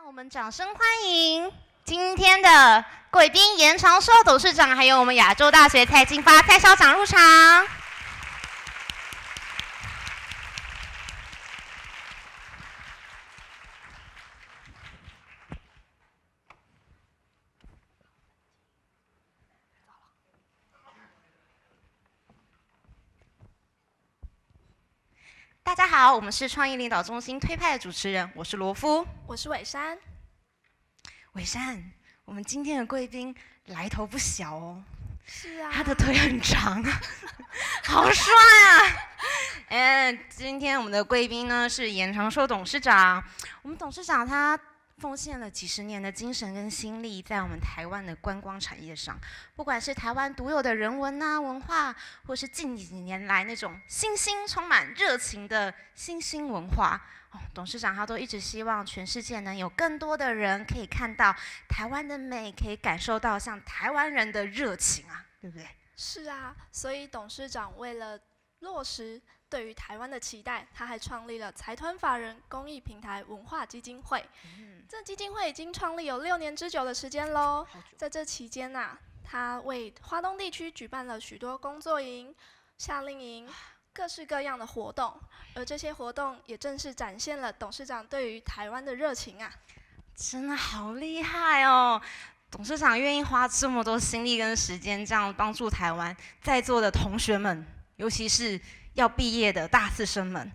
让我们掌声欢迎今天的贵宾延长寿董事长，还有我们亚洲大学蔡金发蔡校长入场。好，我们是创意领导中心推派的主持人，我是罗夫，我是伟山。伟山，我们今天的贵宾来头不小哦。是啊，他的腿很长，好帅啊！哎，今天我们的贵宾呢是延长寿董事长。我们董事长他。奉献了几十年的精神跟心力在我们台湾的观光产业上，不管是台湾独有的人文呐文化，或是近几年来那种新兴充满热情的新兴文化，哦，董事长他都一直希望全世界能有更多的人可以看到台湾的美，可以感受到像台湾人的热情啊，对不对？是啊，所以董事长为了落实。对于台湾的期待，他还创立了财团法人公益平台文化基金会。这基金会已经创立有六年之久的时间喽。在这期间呢，他为华东地区举办了许多工作营、夏令营、各式各样的活动。而这些活动也正是展现了董事长对于台湾的热情啊！真的好厉害哦！董事长愿意花这么多心力跟时间，这样帮助台湾在座的同学们，尤其是。要毕业的大四生们，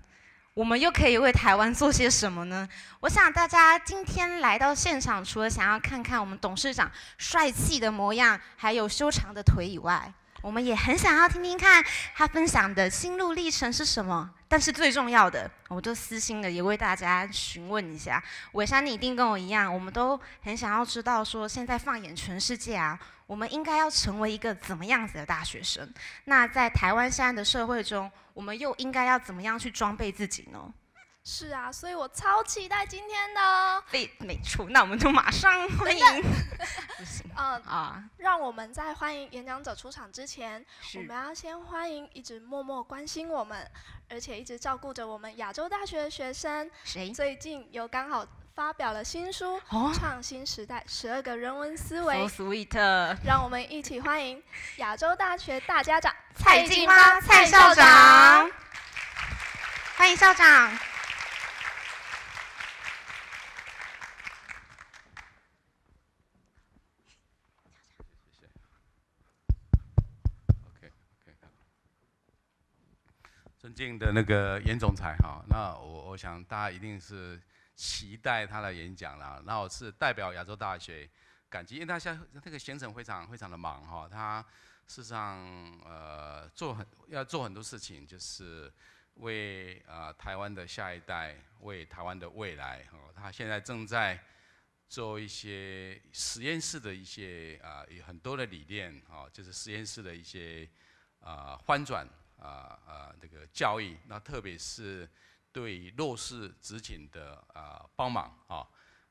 我们又可以为台湾做些什么呢？我想大家今天来到现场，除了想要看看我们董事长帅气的模样，还有修长的腿以外，我们也很想要听听看他分享的心路历程是什么。但是最重要的，我就私心的也为大家询问一下，伟山，你一定跟我一样，我们都很想要知道，说现在放眼全世界啊。我们应该要成为一个怎么样子的大学生？那在台湾现在的社会中，我们又应该要怎么样去装备自己呢？是啊，所以我超期待今天的哦。对，没错，那我们就马上欢迎。不行，嗯啊，让我们在欢迎演讲者出场之前，我们要先欢迎一直默默关心我们，而且一直照顾着我们亚洲大学的学生。谁？最近有刚好。发表了新书《创新时代：十二个人文思维》。So sweet，让我们一起欢迎亚洲大学大家长蔡进发蔡校长。欢迎校长。尊敬的那个严总裁哈，那我我想大家一定是。期待他的演讲啦。然后是代表亚洲大学感激，因为他现在那个行程非常非常的忙哈。他事实上呃做很要做很多事情，就是为啊台湾的下一代，为台湾的未来哦。他现在正在做一些实验室的一些啊有很多的理念哦，就是实验室的一些啊翻转啊啊那个教育，那特别是。对弱势职警的啊帮忙啊，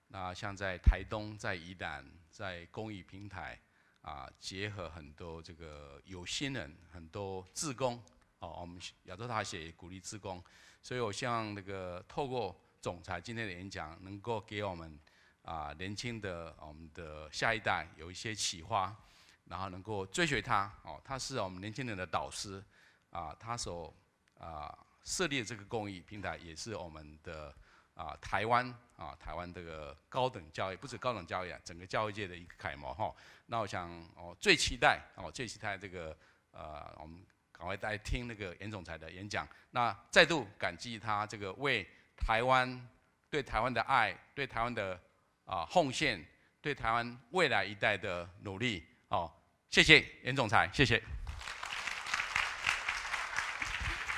那像在台东、在宜兰、在公益平台啊，结合很多这个有心人、很多志工哦，我们亚洲大学也鼓励志工，所以我希望那个透过总裁今天的演讲，能够给我们啊年轻的我们的下一代有一些启发，然后能够追随他哦，他是我们年轻人的导师啊，他所啊。设立这个公益平台，也是我们的啊，台湾啊，台湾这个高等教育，不止高等教育啊，整个教育界的一个楷模哈。那我想，我最期待，我最期待这个呃，我们赶快来听那个严总裁的演讲。那再度感激他这个为台湾对台湾的爱，对台湾的啊奉献，对台湾未来一代的努力。哦，谢谢严总裁，谢谢。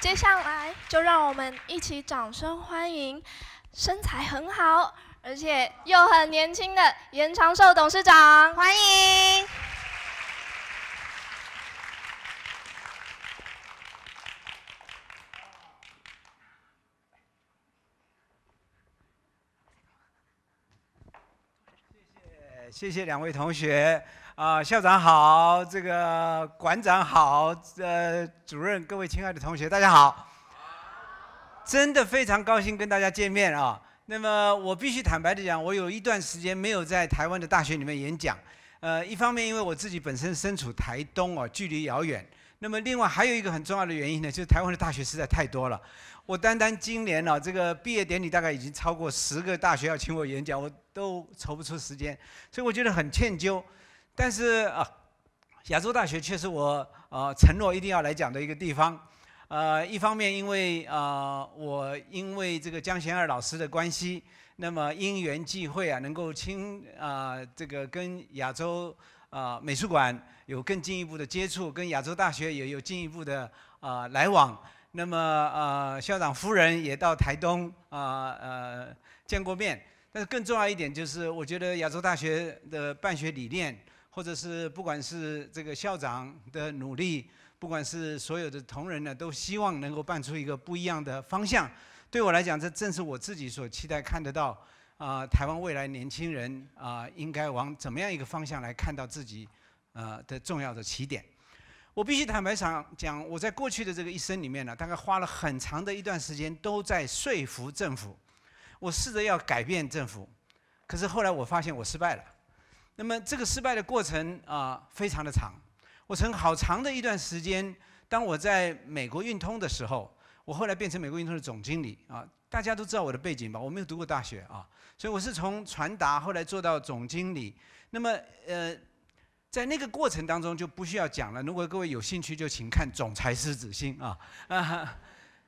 接下来，就让我们一起掌声欢迎身材很好，而且又很年轻的严长寿董事长。欢迎！谢谢，谢谢两位同学。啊，校长好，这个馆长好，呃，主任，各位亲爱的同学，大家好，真的非常高兴跟大家见面啊。那么我必须坦白的讲，我有一段时间没有在台湾的大学里面演讲。呃，一方面因为我自己本身身处台东哦，距离遥远；那么另外还有一个很重要的原因呢，就是台湾的大学实在太多了。我单单今年啊，这个毕业典礼大概已经超过十个大学要请我演讲，我都筹不出时间，所以我觉得很歉疚。但是啊，亚洲大学确实我啊承诺一定要来讲的一个地方，呃，一方面因为啊我因为这个江贤二老师的关系，那么因缘际会啊，能够亲啊这个跟亚洲啊美术馆有更进一步的接触，跟亚洲大学也有进一步的啊来往，那么啊校长夫人也到台东啊呃见过面，但是更重要一点就是，我觉得亚洲大学的办学理念。或者是不管是这个校长的努力，不管是所有的同仁呢，都希望能够办出一个不一样的方向。对我来讲，这正是我自己所期待看得到啊，台湾未来年轻人啊，应该往怎么样一个方向来看到自己呃的重要的起点。我必须坦白讲，讲我在过去的这个一生里面呢，大概花了很长的一段时间都在说服政府，我试着要改变政府，可是后来我发现我失败了。那么这个失败的过程啊，非常的长。我曾好长的一段时间，当我在美国运通的时候，我后来变成美国运通的总经理啊。大家都知道我的背景吧？我没有读过大学啊，所以我是从传达后来做到总经理。那么呃，在那个过程当中就不需要讲了。如果各位有兴趣，就请看《总裁狮子心》啊。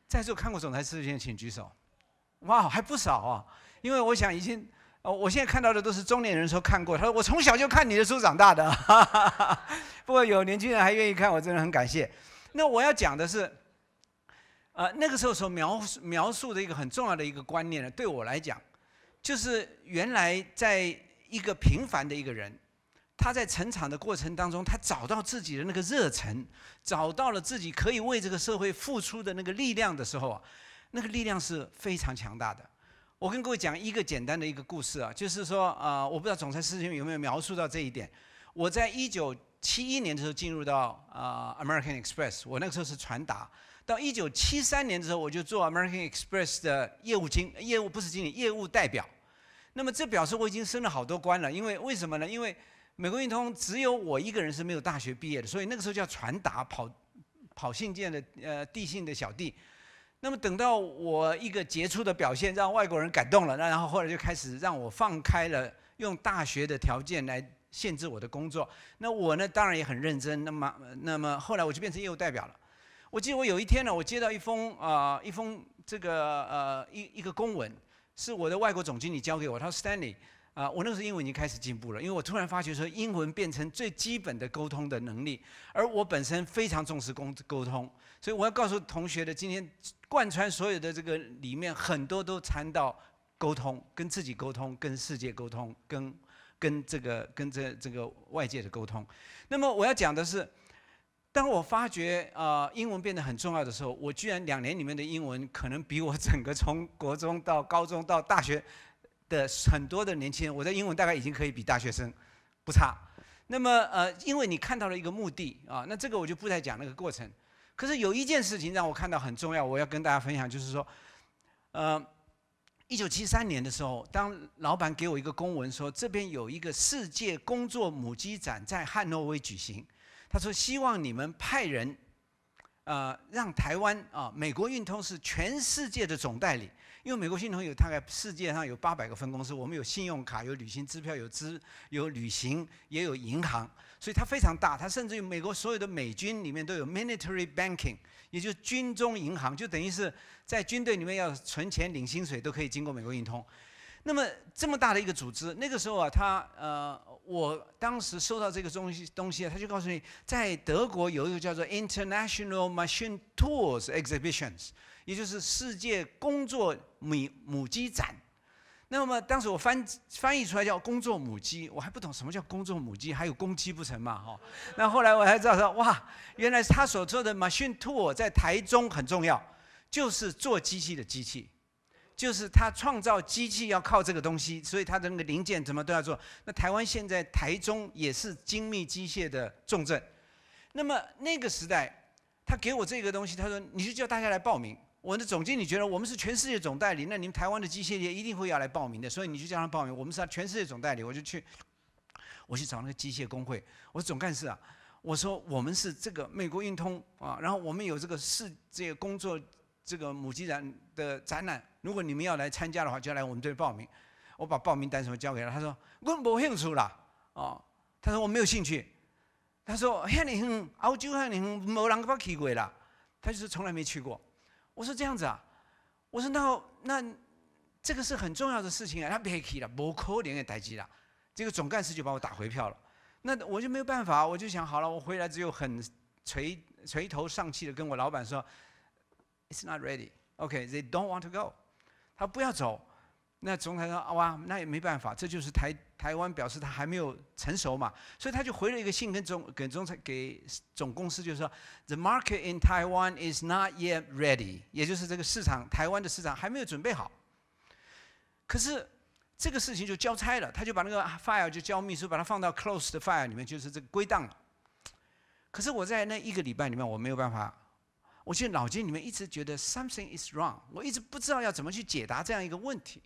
在座看过《总裁狮子心》请举手。哇，还不少啊。因为我想已经。哦，我现在看到的都是中年人时候看过，他说我从小就看你的书长大的。不过有年轻人还愿意看，我真的很感谢。那我要讲的是，呃，那个时候所描描述的一个很重要的一个观念呢，对我来讲，就是原来在一个平凡的一个人，他在成长的过程当中，他找到自己的那个热忱，找到了自己可以为这个社会付出的那个力量的时候，那个力量是非常强大的。我跟各位讲一个简单的一个故事啊，就是说，呃，我不知道总裁师兄有没有描述到这一点。我在一九七一年的时候进入到啊 American Express，我那个时候是传达。到一九七三年的时候，我就做 American Express 的业务经业务，不是经理，业务代表。那么这表示我已经升了好多官了，因为为什么呢？因为美国运通只有我一个人是没有大学毕业的，所以那个时候叫传达，跑跑信件的呃递信的小弟。那么等到我一个杰出的表现让外国人感动了，那然后后来就开始让我放开了用大学的条件来限制我的工作。那我呢当然也很认真。那么那么后来我就变成业务代表了。我记得我有一天呢，我接到一封啊一封这个呃一一个公文，是我的外国总经理交给我，他说 Stanley。啊，我那个时候英文已经开始进步了，因为我突然发觉说，英文变成最基本的沟通的能力，而我本身非常重视沟沟通，所以我要告诉同学的，今天贯穿所有的这个里面，很多都参到沟通，跟自己沟通，跟世界沟通，跟跟这个跟这这个外界的沟通。那么我要讲的是，当我发觉啊，英文变得很重要的时候，我居然两年里面的英文，可能比我整个从国中到高中到大学。的很多的年轻人，我在英文大概已经可以比大学生不差。那么，呃，因为你看到了一个目的啊，那这个我就不再讲那个过程。可是有一件事情让我看到很重要，我要跟大家分享，就是说，呃，一九七三年的时候，当老板给我一个公文说，这边有一个世界工作母鸡展在汉诺威举行，他说希望你们派人，呃，让台湾啊，美国运通是全世界的总代理。因为美国信通有大概世界上有八百个分公司，我们有信用卡，有旅行支票，有支有旅行，也有银行，所以它非常大。它甚至于美国所有的美军里面都有 military banking，也就是军中银行，就等于是在军队里面要存钱、领薪水都可以经过美国运通。那么这么大的一个组织，那个时候啊，他呃，我当时收到这个东西东西啊，他就告诉你，在德国有一个叫做 International Machine Tools Exhibitions。也就是世界工作母母鸡展，那么当时我翻翻译出来叫工作母鸡，我还不懂什么叫工作母鸡，还有公鸡不成嘛哈。那后来我还知道说，哇，原来他所做的 machine tool 在台中很重要，就是做机器的机器，就是他创造机器要靠这个东西，所以他的那个零件怎么都要做。那台湾现在台中也是精密机械的重镇，那么那个时代，他给我这个东西，他说你就叫大家来报名。我的总经理觉得我们是全世界总代理，那你们台湾的机械业一定会要来报名的，所以你就叫他报名。我们是全世界总代理，我就去，我去找那个机械工会。我说总干事啊，我说我们是这个美国运通啊，然后我们有这个世界工作这个母鸡展的展览，如果你们要来参加的话，就来我们这报名。我把报名单什么交给他，他说我没兴趣啦，哦，他说我没有兴趣，他说很远，澳洲很远，没人给我去过啦，他就是从来没去过。我说这样子啊，我说那那这个是很重要的事情啊，他别提了，不可能的待机了。这个总干事就把我打回票了，那我就没有办法，我就想好了，我回来只有很垂垂头丧气的跟我老板说，It's not ready，OK，they don't want to go，他不要走。那总裁说：“哇，那也没办法，这就是台台湾表示他还没有成熟嘛。”所以他就回了一个信，跟总给总裁给总公司，就是说：“The market in Taiwan is not yet ready。”也就是这个市场，台湾的市场还没有准备好。可是这个事情就交差了，他就把那个 file 就交秘书，把它放到 c l o s e 的 file 里面，就是这个归档了。可是我在那一个礼拜里面，我没有办法，我进脑筋里面一直觉得 “something is wrong”，我一直不知道要怎么去解答这样一个问题。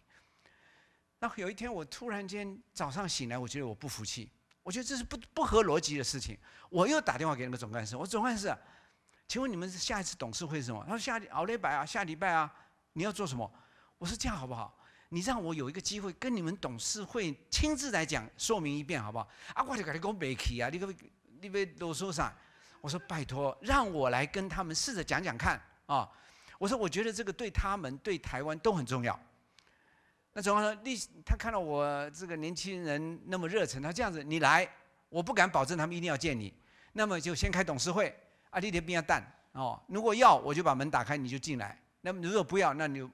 那有一天，我突然间早上醒来，我觉得我不服气，我觉得这是不不合逻辑的事情。我又打电话给那个总干事，我总干事，请问你们下一次董事会是什么？他说下礼拜啊，下礼拜啊，你要做什么？我说这样好不好？你让我有一个机会跟你们董事会亲自来讲说明一遍，好不好？啊，我就跟你讲北崎啊，你可你别多说啥。我说拜托，让我来跟他们试着讲讲看啊。我说我觉得这个对他们对台湾都很重要。那总管说：“立，他看到我这个年轻人那么热诚，他这样子，你来，我不敢保证他们一定要见你，那么就先开董事会啊，立铁不要蛋哦。如果要，我就把门打开，你就进来；那么如果不要，那你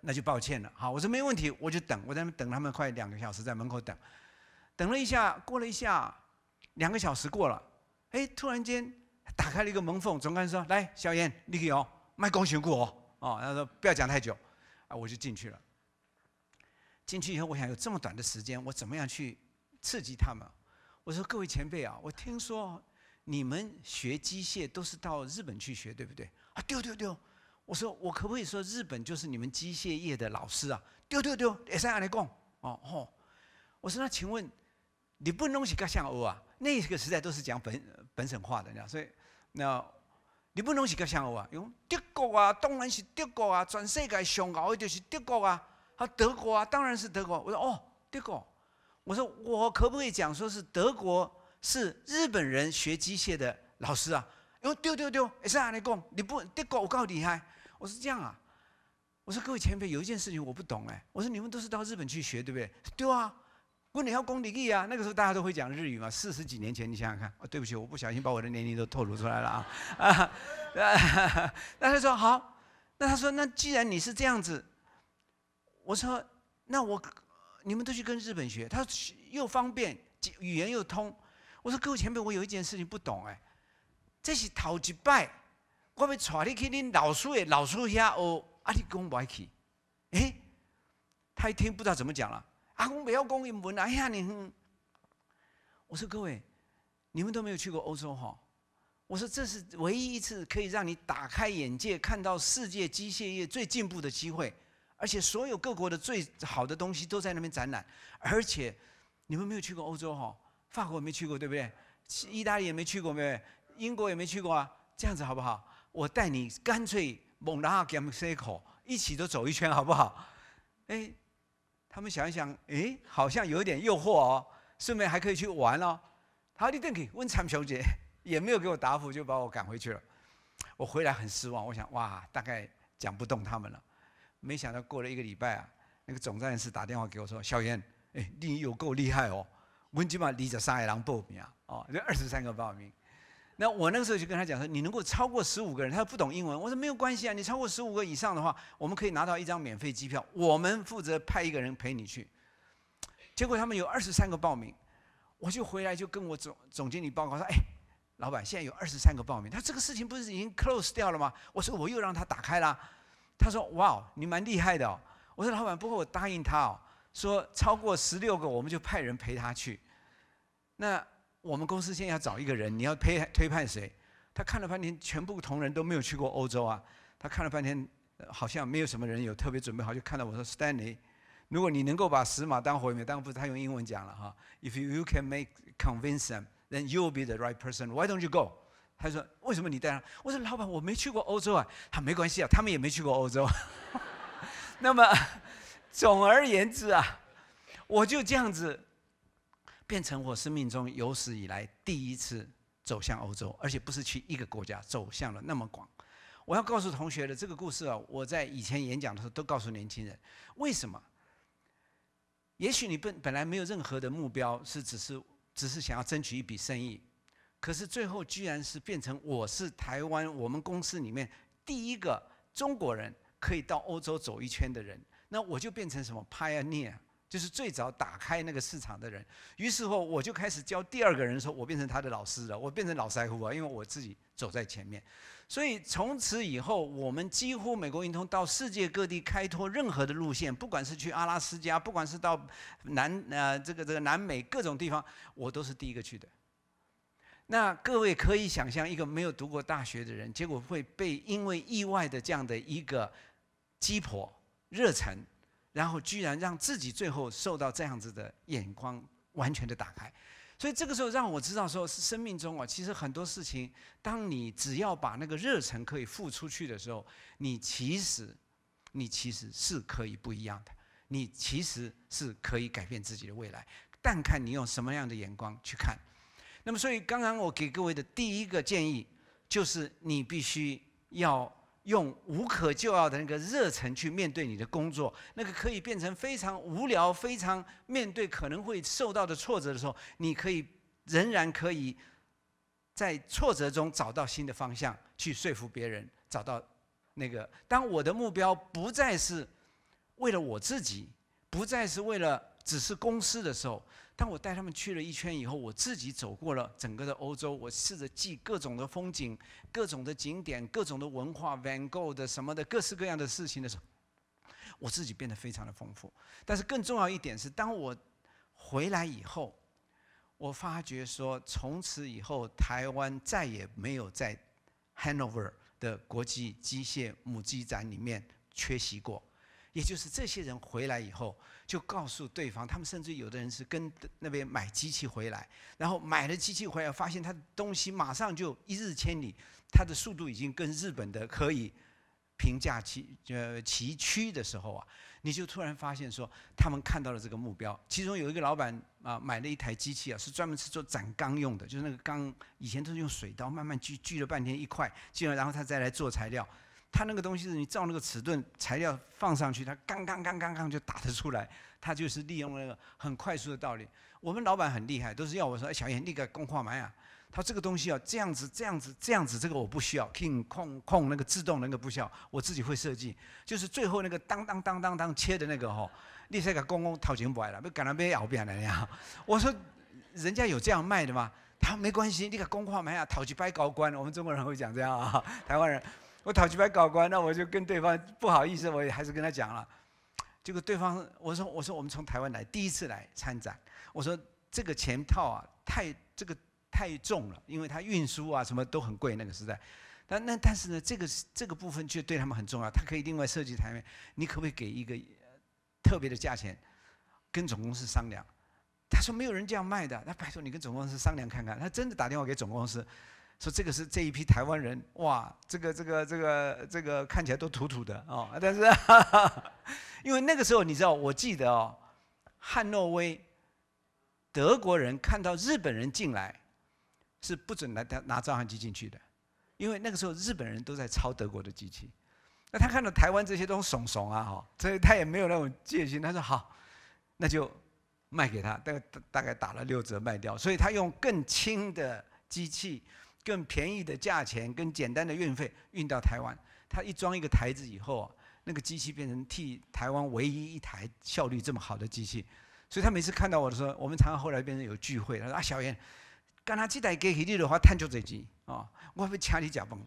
那就抱歉了。”好，我说没问题，我就等，我在那等他们快两个小时，在门口等，等了一下，过了一下，两个小时过了，哎，突然间打开了一个门缝，总管说：“来，小严，立给哦，卖恭喜股哦。”哦，他说：“不要讲太久。”啊，我就进去了。进去以后，我想有这么短的时间，我怎么样去刺激他们？我说各位前辈啊，我听说你们学机械都是到日本去学，对不对？啊，丢丢丢！我说我可不可以说日本就是你们机械业的老师啊？丢丢丢！是上来讲哦吼！我说那请问你不弄起干相欧啊？那个时代都是讲本本省话的，你知道？所以那你不弄起干相欧啊？用德国啊，当然是德国啊！全世界上好的就是德国啊！啊，德国啊，当然是德国。我说哦，德国。我说我可不可以讲说是德国是日本人学机械的老师啊？哟，丢丢丢，是哪里讲？你不德国，我告诉你嗨。我是这样啊。我说各位前辈，有一件事情我不懂哎。我说你们都是到日本去学对不对？对啊。问你要功底计啊？那个时候大家都会讲日语嘛。四十几年前，你想想看。对不起，我不小心把我的年龄都透露出来了啊。啊哈哈。那他说好。那他说那既然你是这样子。我说：“那我，你们都去跟日本学。”他说：“又方便，语言又通。”我说：“各位前辈，我有一件事情不懂哎，这是头一拜，我咪带你去恁老师耶，老师遐学啊你讲歪去，哎，他一听不知道怎么讲了，阿公不要讲英文哎呀你，我说各位，你们都没有去过欧洲哈，我说这是唯一一次可以让你打开眼界，看到世界机械业最进步的机会。”而且所有各国的最好的东西都在那边展览，而且你们没有去过欧洲哈，法国也没去过，对不对？意大利也没去过，没有，英国也没去过啊。这样子好不好？我带你干脆蒙达阿们塞口一起都走一圈，好不好？哎，他们想一想，哎，好像有一点诱惑哦，顺便还可以去玩哦。哈利邓肯温查小姐也没有给我答复，就把我赶回去了。我回来很失望，我想哇，大概讲不动他们了。没想到过了一个礼拜啊，那个总战士打电话给我说：“小袁，哎，你有够厉害哦，文今嘛，你这上海狼报名啊，哦，这二十三个报名。”那我那个时候就跟他讲说：“你能够超过十五个人。”他不懂英文。”我说：“没有关系啊，你超过十五个以上的话，我们可以拿到一张免费机票，我们负责派一个人陪你去。”结果他们有二十三个报名，我就回来就跟我总总经理报告说：“哎，老板，现在有二十三个报名。”他这个事情不是已经 close 掉了吗？我说：“我又让他打开了。”他说：“哇哦，你蛮厉害的哦。”我说：“老板，不过我答应他哦，说超过十六个我们就派人陪他去。那我们公司现在要找一个人，你要陪推派谁？”他看了半天，全部同仁都没有去过欧洲啊。他看了半天，好像没有什么人有特别准备好。就看到我说：“Stanley，如果你能够把死马当活马，然不是他用英文讲了哈，If you you can make convince them, then you will be the right person. Why don't you go？” 他说：“为什么你带他？”我说：“老板，我没去过欧洲啊。”他没关系啊，他们也没去过欧洲。那么，总而言之啊，我就这样子，变成我生命中有史以来第一次走向欧洲，而且不是去一个国家，走向了那么广。我要告诉同学的这个故事啊，我在以前演讲的时候都告诉年轻人：为什么？也许你本本来没有任何的目标，是只是只是想要争取一笔生意。可是最后居然是变成我是台湾我们公司里面第一个中国人可以到欧洲走一圈的人，那我就变成什么 pioneer，就是最早打开那个市场的人。于是乎我就开始教第二个人，的时候，我变成他的老师了，我变成老师胡啊，因为我自己走在前面。所以从此以后，我们几乎美国运通到世界各地开拓任何的路线，不管是去阿拉斯加，不管是到南呃这个这个南美各种地方，我都是第一个去的。那各位可以想象，一个没有读过大学的人，结果会被因为意外的这样的一个鸡婆热忱，然后居然让自己最后受到这样子的眼光完全的打开。所以这个时候让我知道说，生命中啊，其实很多事情，当你只要把那个热忱可以付出去的时候，你其实，你其实是可以不一样的，你其实是可以改变自己的未来，但看你用什么样的眼光去看。那么，所以刚刚我给各位的第一个建议，就是你必须要用无可救药的那个热忱去面对你的工作。那个可以变成非常无聊、非常面对可能会受到的挫折的时候，你可以仍然可以，在挫折中找到新的方向，去说服别人，找到那个。当我的目标不再是为了我自己，不再是为了只是公司的时候。当我带他们去了一圈以后，我自己走过了整个的欧洲，我试着记各种的风景、各种的景点、各种的文化、Van Gogh 的什么的各式各样的事情的时候，我自己变得非常的丰富。但是更重要一点是，当我回来以后，我发觉说从此以后，台湾再也没有在 Hanover 的国际机械母机展里面缺席过。也就是这些人回来以后，就告诉对方，他们甚至有的人是跟那边买机器回来，然后买了机器回来，发现他的东西马上就一日千里，他的速度已经跟日本的可以评价齐呃崎岖的时候啊，你就突然发现说他们看到了这个目标。其中有一个老板啊，买了一台机器啊，是专门是做斩钢用的，就是那个钢以前都是用水刀慢慢锯锯了半天一块，锯了然后他再来做材料。他那个东西是你照那个尺寸材料放上去，它刚刚刚刚刚就打得出来。他就是利用那个很快速的道理。我们老板很厉害，都是要我说，哎，小严，你给工化买啊。他这个东西要这样子，这样子，这样子，这个我不需要，King 控控那个自动那个不需要，我自己会设计。就是最后那个当当当当当切的那个吼，你这个公公讨钱不爱了，不赶来被咬扁了呀。我说，人家有这样卖的吗？他没关系，你给公化买啊，讨去拜高官。我们中国人会讲这样啊，台湾人。我讨几百搞官，那我就跟对方不好意思，我也还是跟他讲了。结果对方我说我说我们从台湾来，第一次来参展，我说这个钱套啊太这个太重了，因为它运输啊什么都很贵那个时代。但那但是呢，这个这个部分却对他们很重要，他可以另外设计台面。你可不可以给一个特别的价钱，跟总公司商量？他说没有人这样卖的，那拜托你跟总公司商量看看。他真的打电话给总公司。说这个是这一批台湾人哇，这个这个这个这个看起来都土土的哦，但是因为那个时候你知道，我记得哦，汉诺威德国人看到日本人进来是不准拿拿照相机进去的，因为那个时候日本人都在抄德国的机器，那他看到台湾这些都怂怂啊哈，所以他也没有那种戒心，他说好，那就卖给他，大概大概打了六折卖掉，所以他用更轻的机器。更便宜的价钱，更简单的运费，运到台湾。他一装一个台子以后啊，那个机器变成替台湾唯一一台效率这么好的机器。所以他每次看到我的时候，我们常常后来变成有聚会。他说：“啊，小严，干他几台给吉利的话，探究这机啊，我会掐你脚崩，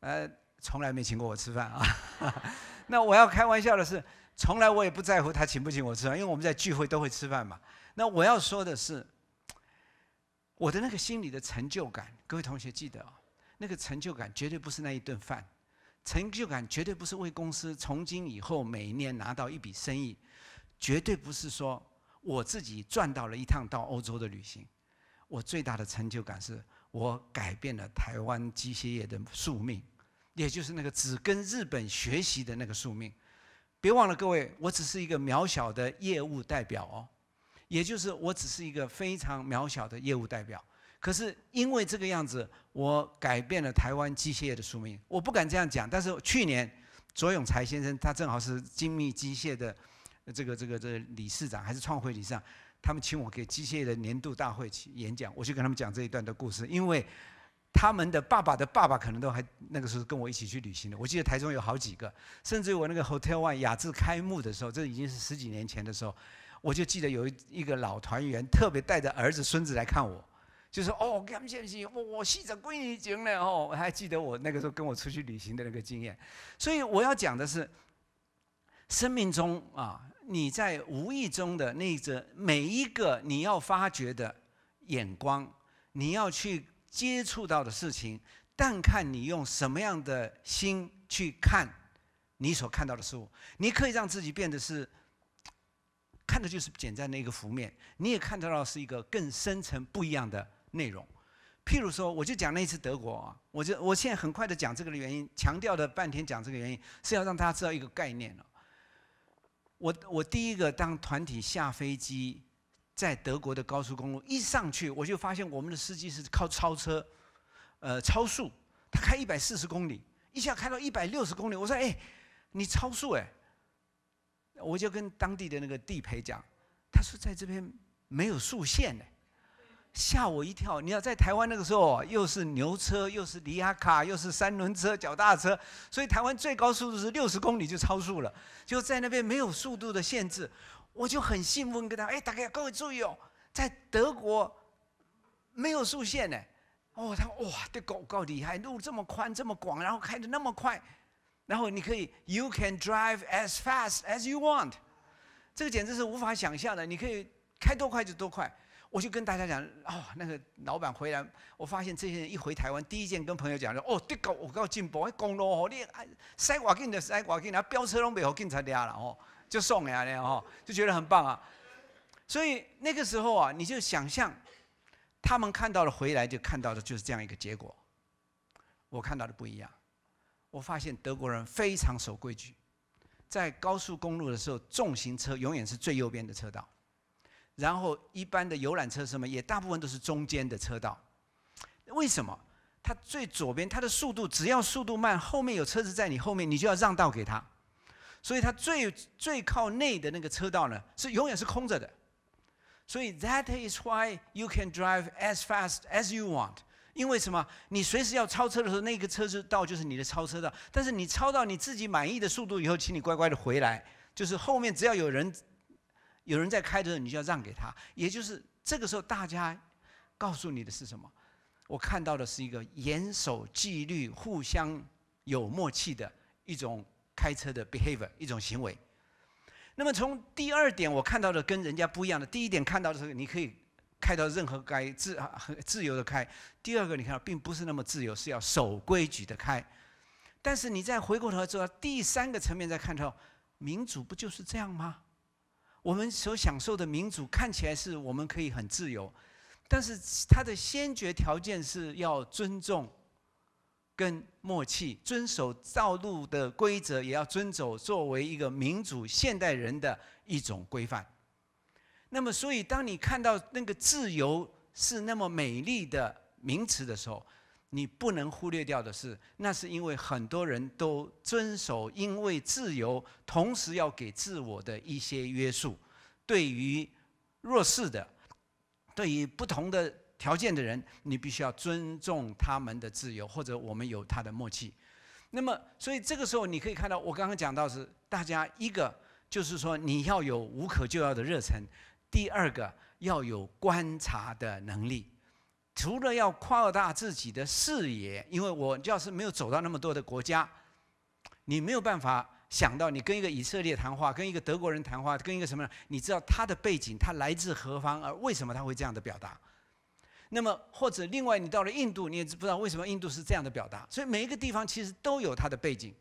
呃，从来没请过我吃饭啊。”那我要开玩笑的是，从来我也不在乎他请不请我吃饭，因为我们在聚会都会吃饭嘛。那我要说的是。我的那个心里的成就感，各位同学记得啊，那个成就感绝对不是那一顿饭，成就感绝对不是为公司从今以后每一年拿到一笔生意，绝对不是说我自己赚到了一趟到欧洲的旅行，我最大的成就感是我改变了台湾机械业的宿命，也就是那个只跟日本学习的那个宿命。别忘了各位，我只是一个渺小的业务代表哦。也就是我只是一个非常渺小的业务代表，可是因为这个样子，我改变了台湾机械业的宿命。我不敢这样讲，但是去年左永才先生他正好是精密机械的这个这个这个理事长，还是创会理事长，他们请我给机械的年度大会去演讲，我去跟他们讲这一段的故事。因为他们的爸爸的爸爸可能都还那个时候跟我一起去旅行的，我记得台中有好几个，甚至我那个 Hotel One 雅致开幕的时候，这已经是十几年前的时候。我就记得有一一个老团员特别带着儿子孙子来看我，就说：“哦，干么子事？我戏子归你演了哦。”我还记得我那个时候跟我出去旅行的那个经验。所以我要讲的是，生命中啊，你在无意中的那则每一个你要发掘的眼光，你要去接触到的事情，但看你用什么样的心去看你所看到的事物，你可以让自己变得是。看的就是简单的一个浮面，你也看得到是一个更深层不一样的内容。譬如说，我就讲那次德国啊，我就我现在很快的讲这个的原因，强调的半天讲这个原因，是要让大家知道一个概念了。我我第一个当团体下飞机，在德国的高速公路一上去，我就发现我们的司机是靠超车，呃，超速，他开一百四十公里，一下开到一百六十公里，我说，哎，你超速，哎。我就跟当地的那个地陪讲，他说在这边没有竖限呢，吓我一跳。你要在台湾那个时候，又是牛车，又是亚卡，又是三轮车、脚踏车，所以台湾最高速度是六十公里就超速了。就在那边没有速度的限制，我就很兴奋跟他：，哎，大家各位注意哦，在德国没有竖限呢。哦，他哇，这狗够厉害，路这么宽这么广，然后开的那么快。然后你可以，you can drive as fast as you want，这个简直是无法想象的。你可以开多快就多快。我就跟大家讲，哦，那个老板回来，我发现这些人一回台湾，第一件跟朋友讲说，哦，这个我给进博，哎，公路哦，你害，塞瓦给你的塞瓦给你，飙车拢被我进才嗲了哦，就送给他了哦，就觉得很棒啊。所以那个时候啊，你就想象他们看到了回来就看到的就是这样一个结果，我看到的不一样。我发现德国人非常守规矩，在高速公路的时候，重型车永远是最右边的车道，然后一般的游览车什么也大部分都是中间的车道。为什么？它最左边，它的速度只要速度慢，后面有车子在你后面，你就要让道给他。所以它最最靠内的那个车道呢，是永远是空着的。所以 that is why you can drive as fast as you want. 因为什么？你随时要超车的时候，那个车道就是你的超车道。但是你超到你自己满意的速度以后，请你乖乖的回来。就是后面只要有人有人在开的时候，你就要让给他。也就是这个时候，大家告诉你的是什么？我看到的是一个严守纪律、互相有默契的一种开车的 behavior，一种行为。那么从第二点，我看到的跟人家不一样的。第一点看到的时候，你可以。开到任何该自很 自由的开，第二个你看并不是那么自由，是要守规矩的开。但是你再回过头做到第三个层面，再看到民主不就是这样吗？我们所享受的民主看起来是我们可以很自由，但是它的先决条件是要尊重跟默契，遵守道路的规则，也要遵守作为一个民主现代人的一种规范。那么，所以当你看到那个自由是那么美丽的名词的时候，你不能忽略掉的是，那是因为很多人都遵守，因为自由同时要给自我的一些约束。对于弱势的，对于不同的条件的人，你必须要尊重他们的自由，或者我们有他的默契。那么，所以这个时候你可以看到，我刚刚讲到是大家一个，就是说你要有无可救药的热忱。第二个要有观察的能力，除了要扩大自己的视野，因为我要是没有走到那么多的国家，你没有办法想到你跟一个以色列谈话，跟一个德国人谈话，跟一个什么，你知道他的背景，他来自何方，而为什么他会这样的表达？那么或者另外你到了印度，你也知不知道为什么印度是这样的表达？所以每一个地方其实都有它的背景。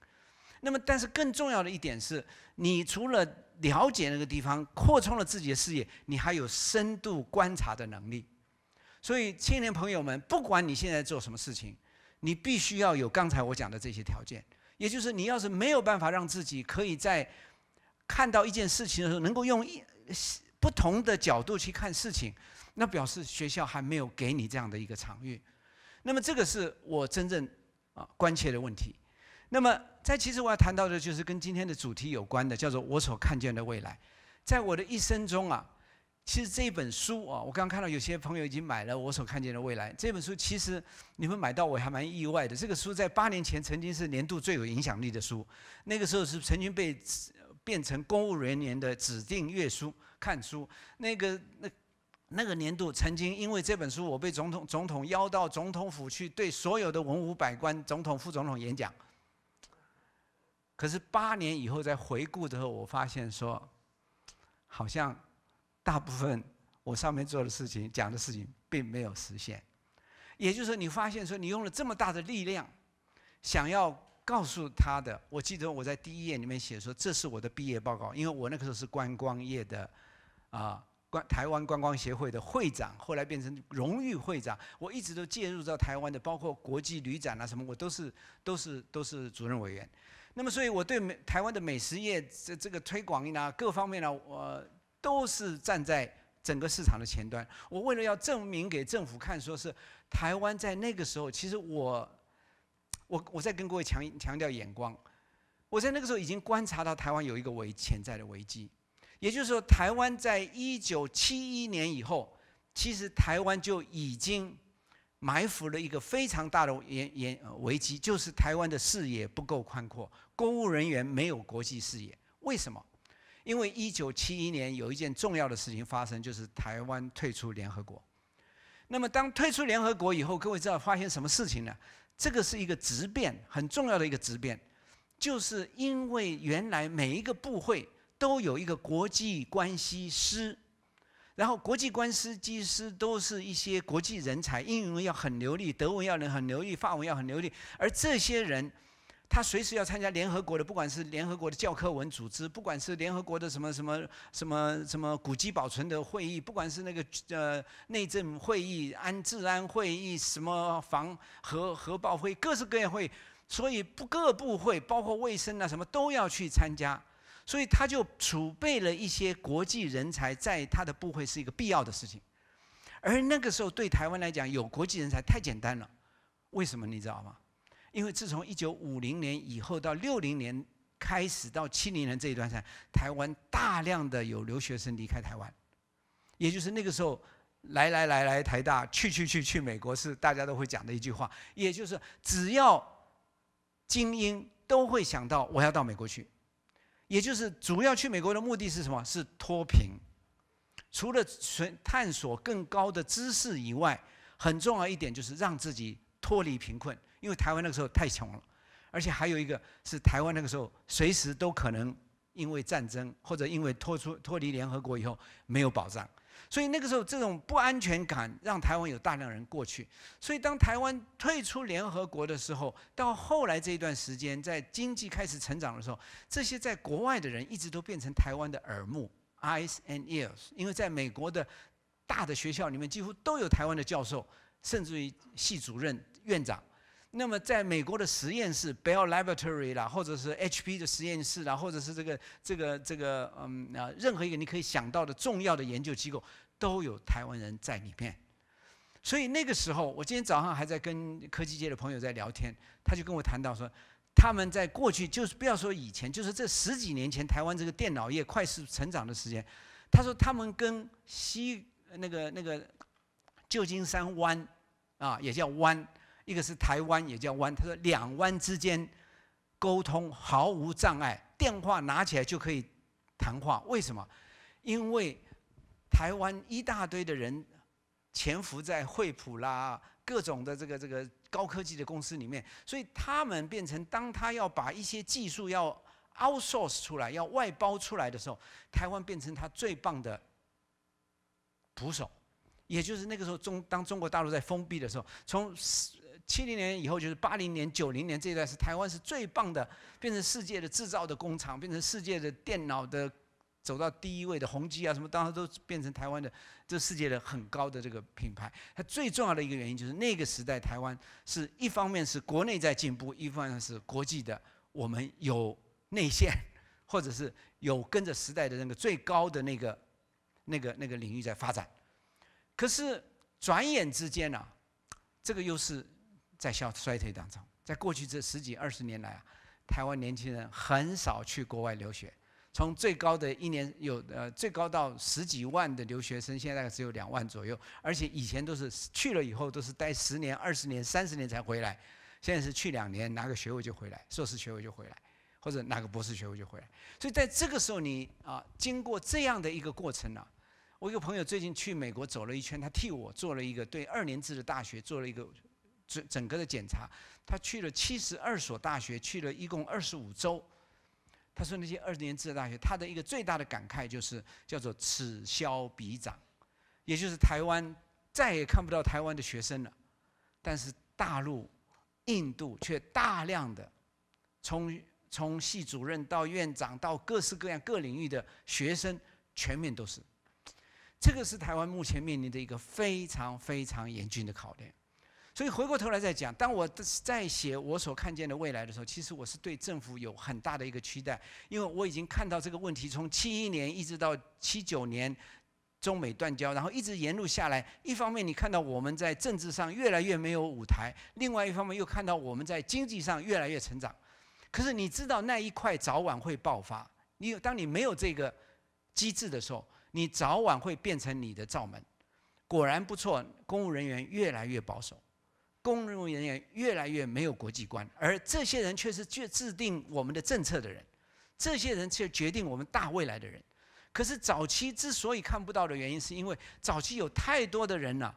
那么但是更重要的一点是，你除了了解那个地方，扩充了自己的视野，你还有深度观察的能力。所以，青年朋友们，不管你现在做什么事情，你必须要有刚才我讲的这些条件。也就是，你要是没有办法让自己可以在看到一件事情的时候，能够用一不同的角度去看事情，那表示学校还没有给你这样的一个场域。那么，这个是我真正啊关切的问题。那么，在其实我要谈到的就是跟今天的主题有关的，叫做《我所看见的未来》。在我的一生中啊，其实这本书啊，我刚看到有些朋友已经买了《我所看见的未来》这本书。其实你们买到我还蛮意外的。这个书在八年前曾经是年度最有影响力的书，那个时候是曾经被变成公务人员的指定阅书、看书。那个那那个年度曾经因为这本书，我被总统总统邀到总统府去对所有的文武百官、总统、副总统演讲。可是八年以后再回顾的时候，我发现说，好像大部分我上面做的事情、讲的事情并没有实现。也就是说，你发现说，你用了这么大的力量，想要告诉他的。我记得我在第一页里面写说，这是我的毕业报告，因为我那个时候是观光业的啊，观台湾观光协会的会长，后来变成荣誉会长。我一直都介入到台湾的，包括国际旅展啊什么，我都是都是都是主任委员。那么，所以我对美台湾的美食业这这个推广呢，各方面呢，我都是站在整个市场的前端。我为了要证明给政府看，说是台湾在那个时候，其实我，我我在跟各位强强调眼光，我在那个时候已经观察到台湾有一个危潜在的危机，也就是说，台湾在一九七一年以后，其实台湾就已经。埋伏了一个非常大的严严危机，就是台湾的视野不够宽阔，公务人员没有国际视野。为什么？因为一九七一年有一件重要的事情发生，就是台湾退出联合国。那么，当退出联合国以后，各位知道发现什么事情呢？这个是一个质变，很重要的一个质变，就是因为原来每一个部会都有一个国际关系师。然后，国际官司、机师都是一些国际人才，英文要很流利，德文要能很流利，法文要很流利。而这些人，他随时要参加联合国的，不管是联合国的教科文组织，不管是联合国的什么什么什么什么古籍保存的会议，不管是那个呃内政会议、安治安会议、什么防核核爆会，各式各样会，所以不各部会，包括卫生啊什么都要去参加。所以他就储备了一些国际人才，在他的部会是一个必要的事情。而那个时候对台湾来讲，有国际人才太简单了。为什么你知道吗？因为自从一九五零年以后到六零年开始到七零年这一段上，台湾大量的有留学生离开台湾，也就是那个时候，来来来来台大，去去去去美国是大家都会讲的一句话。也就是只要精英都会想到我要到美国去。也就是主要去美国的目的是什么？是脱贫。除了寻探索更高的知识以外，很重要一点就是让自己脱离贫困。因为台湾那个时候太穷了，而且还有一个是台湾那个时候随时都可能因为战争或者因为脱出脱离联合国以后没有保障。所以那个时候，这种不安全感让台湾有大量人过去。所以当台湾退出联合国的时候，到后来这一段时间，在经济开始成长的时候，这些在国外的人一直都变成台湾的耳目 （eyes and ears）。因为在美国的大的学校里面，几乎都有台湾的教授，甚至于系主任、院长。那么在美国的实验室 （Bell Laboratory 啦，或者是 HP 的实验室啦，或者是这个、这个、这个……嗯啊，任何一个你可以想到的重要的研究机构）。都有台湾人在里面，所以那个时候，我今天早上还在跟科技界的朋友在聊天，他就跟我谈到说，他们在过去就是不要说以前，就是这十几年前台湾这个电脑业快速成长的时间，他说他们跟西那个那个旧金山湾啊，也叫湾，一个是台湾也叫湾，他说两湾之间沟通毫无障碍，电话拿起来就可以谈话，为什么？因为。台湾一大堆的人潜伏在惠普啦各种的这个这个高科技的公司里面，所以他们变成当他要把一些技术要 o u t s o u r c e 出来，要外包出来的时候，台湾变成他最棒的捕手。也就是那个时候中，当中国大陆在封闭的时候，从七零年以后就是八零年、九零年这一段是台湾是最棒的，变成世界的制造的工厂，变成世界的电脑的。走到第一位的宏基啊，什么当时都变成台湾的，这世界的很高的这个品牌。它最重要的一个原因就是那个时代台湾是一方面是国内在进步，一方面是国际的，我们有内线，或者是有跟着时代的那个最高的那个那个那个领域在发展。可是转眼之间呢，这个又是在消衰退当中。在过去这十几二十年来啊，台湾年轻人很少去国外留学。从最高的一年有呃最高到十几万的留学生，现在只有两万左右，而且以前都是去了以后都是待十年、二十年、三十年才回来，现在是去两年拿个学位就回来，硕士学位就回来，或者拿个博士学位就回来。所以在这个时候，你啊经过这样的一个过程呢，我一个朋友最近去美国走了一圈，他替我做了一个对二年制的大学做了一个整整个的检查，他去了七十二所大学，去了一共二十五周。他说：“那些二十年制的大学，他的一个最大的感慨就是叫做此消彼长，也就是台湾再也看不到台湾的学生了，但是大陆、印度却大量的从从系主任到院长到各式各样各领域的学生，全面都是。这个是台湾目前面临的一个非常非常严峻的考验。”所以回过头来再讲，当我在写我所看见的未来的时候，其实我是对政府有很大的一个期待，因为我已经看到这个问题从七一年一直到七九年中美断交，然后一直沿路下来。一方面你看到我们在政治上越来越没有舞台，另外一方面又看到我们在经济上越来越成长。可是你知道那一块早晚会爆发，你有当你没有这个机制的时候，你早晚会变成你的罩门。果然不错，公务人员越来越保守。公务人员越来越没有国际观，而这些人却是去制定我们的政策的人，这些人却决定我们大未来的人。可是早期之所以看不到的原因，是因为早期有太多的人呢，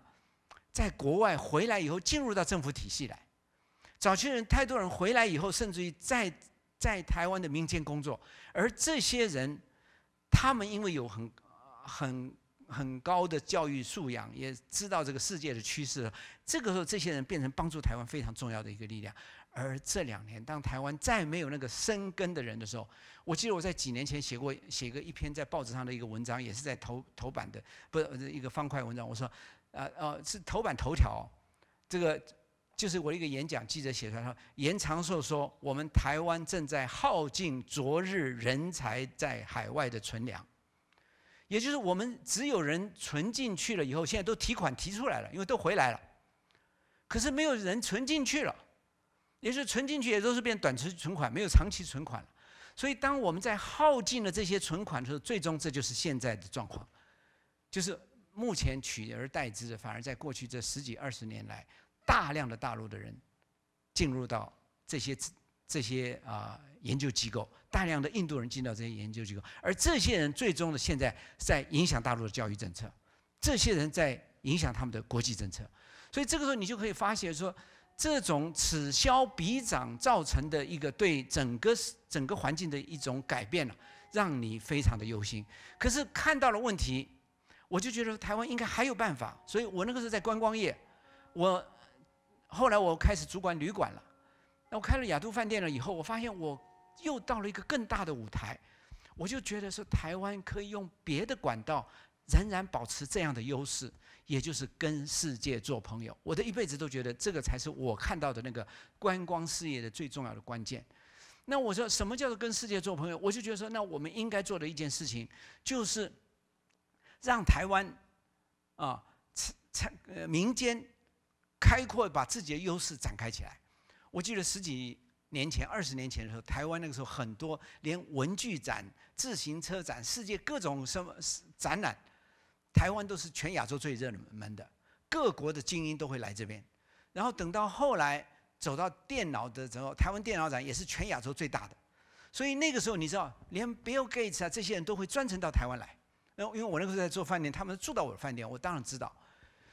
在国外回来以后进入到政府体系来，早期人太多人回来以后，甚至于在在台湾的民间工作，而这些人，他们因为有很很。很高的教育素养，也知道这个世界的趋势。了。这个时候，这些人变成帮助台湾非常重要的一个力量。而这两年，当台湾再没有那个生根的人的时候，我记得我在几年前写过写个一篇在报纸上的一个文章，也是在头头版的，不是一个方块文章。我说，呃呃，是头版头条。这个就是我一个演讲，记者写出来说，严长寿说，我们台湾正在耗尽昨日人才在海外的存粮。也就是我们只有人存进去了以后，现在都提款提出来了，因为都回来了。可是没有人存进去了，也就是存进去也都是变短期存款，没有长期存款了。所以当我们在耗尽了这些存款的时候，最终这就是现在的状况。就是目前取而代之的，反而在过去这十几二十年来，大量的大陆的人进入到这些这些啊。研究机构大量的印度人进到这些研究机构，而这些人最终的现在在影响大陆的教育政策，这些人在影响他们的国际政策，所以这个时候你就可以发现说，这种此消彼长造成的一个对整个整个环境的一种改变了，让你非常的忧心。可是看到了问题，我就觉得台湾应该还有办法，所以我那个时候在观光业，我后来我开始主管旅馆了，那我开了亚都饭店了以后，我发现我。又到了一个更大的舞台，我就觉得说，台湾可以用别的管道，仍然保持这样的优势，也就是跟世界做朋友。我的一辈子都觉得，这个才是我看到的那个观光事业的最重要的关键。那我说，什么叫做跟世界做朋友？我就觉得说，那我们应该做的一件事情，就是让台湾啊，才才呃民间开阔把自己的优势展开起来。我记得十几。年前二十年前的时候，台湾那个时候很多连文具展、自行车展、世界各种什么展览，台湾都是全亚洲最热门的。各国的精英都会来这边。然后等到后来走到电脑的时候，台湾电脑展也是全亚洲最大的。所以那个时候你知道，连 Bill Gates 啊这些人都会专程到台湾来。那因为我那个时候在做饭店，他们住到我的饭店，我当然知道。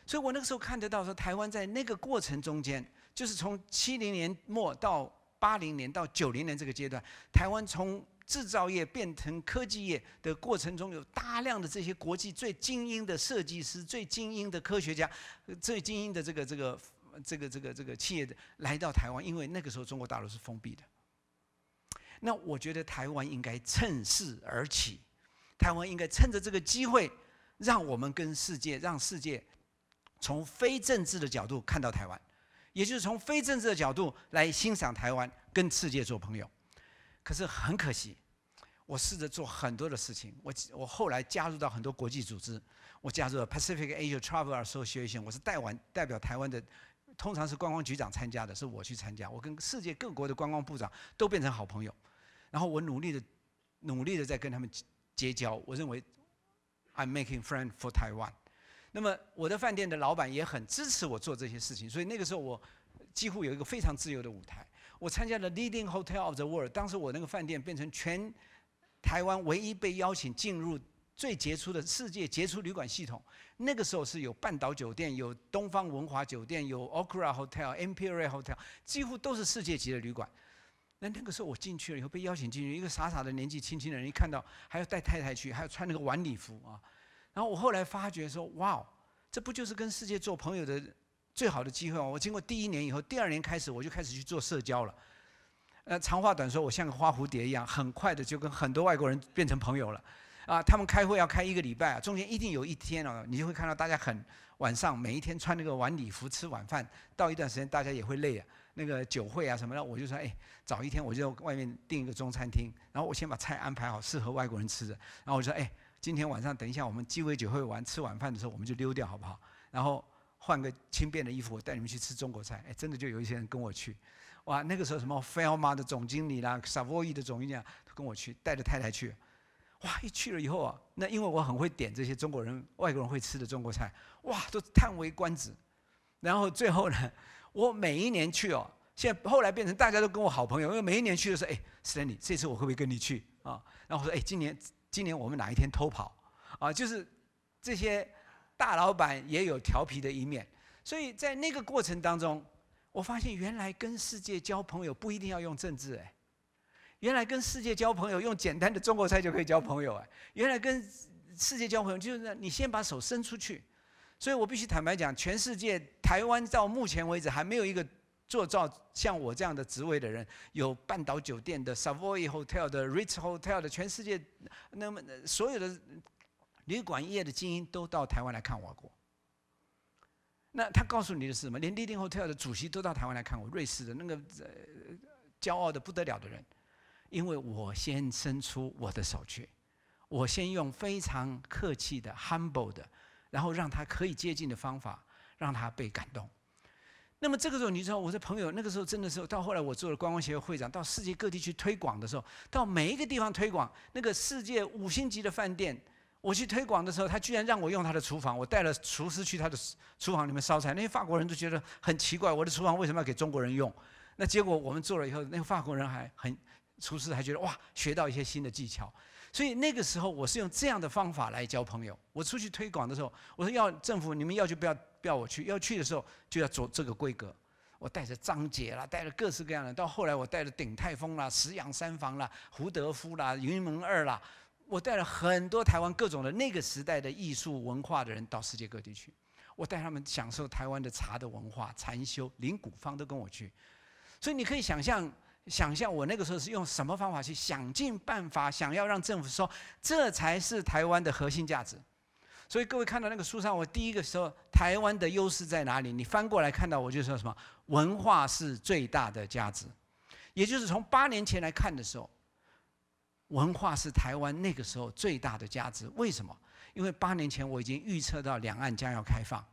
所以我那个时候看得到说，台湾在那个过程中间，就是从七零年末到。八零年到九零年这个阶段，台湾从制造业变成科技业的过程中，有大量的这些国际最精英的设计师、最精英的科学家、最精英的这个这个这个这个这个企业的来到台湾，因为那个时候中国大陆是封闭的。那我觉得台湾应该趁势而起，台湾应该趁着这个机会，让我们跟世界，让世界从非政治的角度看到台湾。也就是从非政治的角度来欣赏台湾，跟世界做朋友。可是很可惜，我试着做很多的事情。我我后来加入到很多国际组织，我加入了 Pacific Asia Travelers Association，我是代完代表台湾的，通常是观光局长参加的，是我去参加。我跟世界各国的观光部长都变成好朋友，然后我努力的，努力的在跟他们结交。我认为，I'm making friends for Taiwan。那么我的饭店的老板也很支持我做这些事情，所以那个时候我几乎有一个非常自由的舞台。我参加了 Leading Hotel of the World，当时我那个饭店变成全台湾唯一被邀请进入最杰出的世界杰出旅馆系统。那个时候是有半岛酒店、有东方文华酒店、有 o c r a Hotel、i m p i r l Hotel，几乎都是世界级的旅馆。那那个时候我进去了以后，被邀请进去一个傻傻的年纪轻轻的人，一看到还要带太太去，还要穿那个晚礼服啊。然后我后来发觉说，哇哦，这不就是跟世界做朋友的最好的机会吗？我经过第一年以后，第二年开始我就开始去做社交了。呃，长话短说，我像个花蝴蝶一样，很快的就跟很多外国人变成朋友了。啊，他们开会要开一个礼拜啊，中间一定有一天哦，你就会看到大家很晚上每一天穿那个晚礼服吃晚饭，到一段时间大家也会累啊，那个酒会啊什么的，我就说，哎，早一天我就外面订一个中餐厅，然后我先把菜安排好适合外国人吃的，然后我说，哎。今天晚上等一下，我们鸡尾酒会完吃晚饭的时候，我们就溜掉好不好？然后换个轻便的衣服，我带你们去吃中国菜。哎，真的就有一些人跟我去，哇！那个时候什么 f e l m a 的总经理啦，Savoy 的总经理都跟我去，带着太太去。哇！一去了以后啊，那因为我很会点这些中国人、外国人会吃的中国菜，哇，都叹为观止。然后最后呢，我每一年去哦，现在后来变成大家都跟我好朋友，因为每一年去的时候，哎，Stanley，这次我会不会跟你去啊？然后我说，哎，今年。今年我们哪一天偷跑？啊，就是这些大老板也有调皮的一面，所以在那个过程当中，我发现原来跟世界交朋友不一定要用政治哎，原来跟世界交朋友用简单的中国菜就可以交朋友哎，原来跟世界交朋友就是你先把手伸出去，所以我必须坦白讲，全世界台湾到目前为止还没有一个。做造像我这样的职位的人，有半岛酒店的、Savoy Hotel 的、r i c h Hotel 的，全世界那么所有的旅馆业的精英都到台湾来看我过。那他告诉你的是什么？连 d i n g Hotel 的主席都到台湾来看我，瑞士的那个呃、骄傲的不得了的人，因为我先伸出我的手去，我先用非常客气的、humble 的，然后让他可以接近的方法，让他被感动。那么这个时候，你知道我的朋友，那个时候真的是到后来，我做了观光协会会长，到世界各地去推广的时候，到每一个地方推广那个世界五星级的饭店，我去推广的时候，他居然让我用他的厨房，我带了厨师去他的厨房里面烧菜，那些法国人都觉得很奇怪，我的厨房为什么要给中国人用？那结果我们做了以后，那个法国人还很厨师还觉得哇，学到一些新的技巧。所以那个时候我是用这样的方法来交朋友，我出去推广的时候，我说要政府，你们要就不要。不要我去，要去的时候就要走这个规格。我带着张杰啦，带着各式各样的。到后来，我带着鼎泰丰啦、石阳三房啦、胡德夫啦、云门二啦，我带了很多台湾各种的那个时代的艺术文化的人到世界各地去。我带他们享受台湾的茶的文化、禅修，连古方都跟我去。所以你可以想象，想象我那个时候是用什么方法去想尽办法，想要让政府说这才是台湾的核心价值。所以各位看到那个书上，我第一个说台湾的优势在哪里？你翻过来看到我就说什么文化是最大的价值，也就是从八年前来看的时候，文化是台湾那个时候最大的价值。为什么？因为八年前我已经预测到两岸将要开放，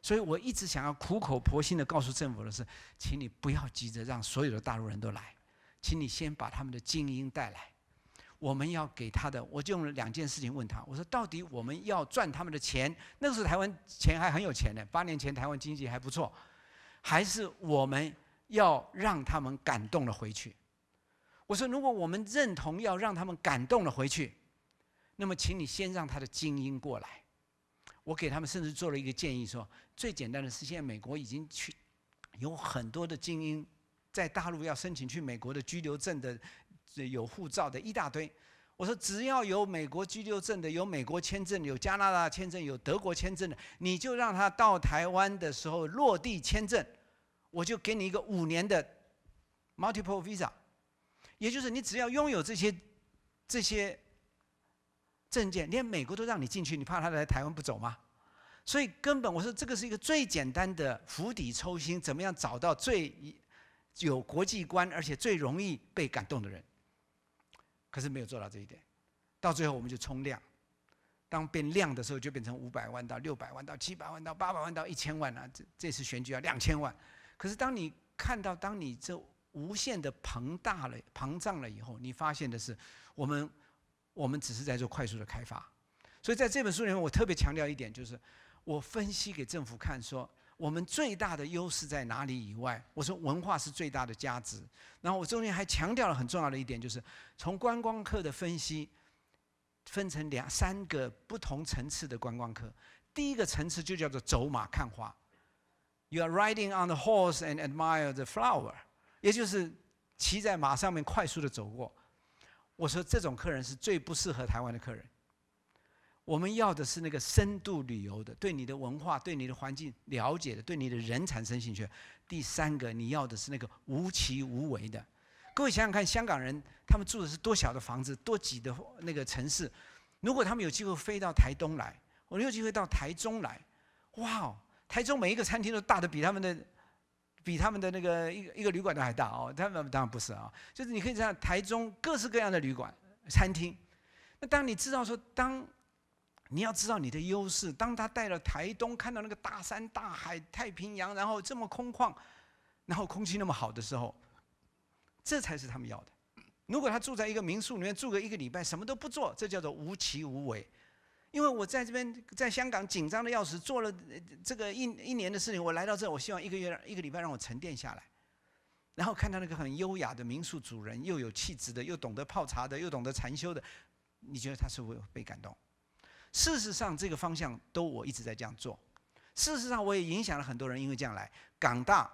所以我一直想要苦口婆心的告诉政府的是，请你不要急着让所有的大陆人都来，请你先把他们的精英带来。我们要给他的，我就用了两件事情问他。我说：“到底我们要赚他们的钱？那个时候台湾钱还很有钱呢，八年前台湾经济还不错，还是我们要让他们感动了回去？”我说：“如果我们认同要让他们感动了回去，那么请你先让他的精英过来。”我给他们甚至做了一个建议说：“最简单的是，现，在美国已经去有很多的精英在大陆要申请去美国的居留证的。”有护照的一大堆，我说只要有美国居留证的、有美国签证、有加拿大签证、有德国签证的，你就让他到台湾的时候落地签证，我就给你一个五年的 multiple visa，也就是你只要拥有这些这些证件，连美国都让你进去，你怕他来台湾不走吗？所以根本我说这个是一个最简单的釜底抽薪，怎么样找到最有国际观而且最容易被感动的人。可是没有做到这一点，到最后我们就冲量，当变量的时候就变成五百万到六百万到七百万到八百万到一千万了。这这次选举要两千万，可是当你看到当你这无限的膨大了膨胀了以后，你发现的是我们我们只是在做快速的开发，所以在这本书里面我特别强调一点，就是我分析给政府看说。我们最大的优势在哪里？以外，我说文化是最大的价值。然后我中间还强调了很重要的一点，就是从观光客的分析，分成两三个不同层次的观光客。第一个层次就叫做走马看花，You are riding on the horse and admire the flower，也就是骑在马上面快速的走过。我说这种客人是最不适合台湾的客人。我们要的是那个深度旅游的，对你的文化、对你的环境了解的，对你的人产生兴趣。第三个，你要的是那个无奇无为的。各位想想看，香港人他们住的是多小的房子，多挤的那个城市。如果他们有机会飞到台东来，我有机会到台中来，哇哦！台中每一个餐厅都大的比他们的，比他们的那个一个一个旅馆都还大哦。他们当然不是啊，就是你可以这样，台中各式各样的旅馆、餐厅。那当你知道说当你要知道你的优势。当他到了台东，看到那个大山、大海、太平洋，然后这么空旷，然后空气那么好的时候，这才是他们要的。如果他住在一个民宿里面住个一个礼拜，什么都不做，这叫做无奇无为。因为我在这边，在香港紧张的要死，做了这个一一年的事情。我来到这，我希望一个月一个礼拜让我沉淀下来，然后看到那个很优雅的民宿主人，又有气质的，又懂得泡茶的，又懂得禅修的，你觉得他是会被感动？事实上，这个方向都我一直在这样做。事实上，我也影响了很多人，因为这样来港大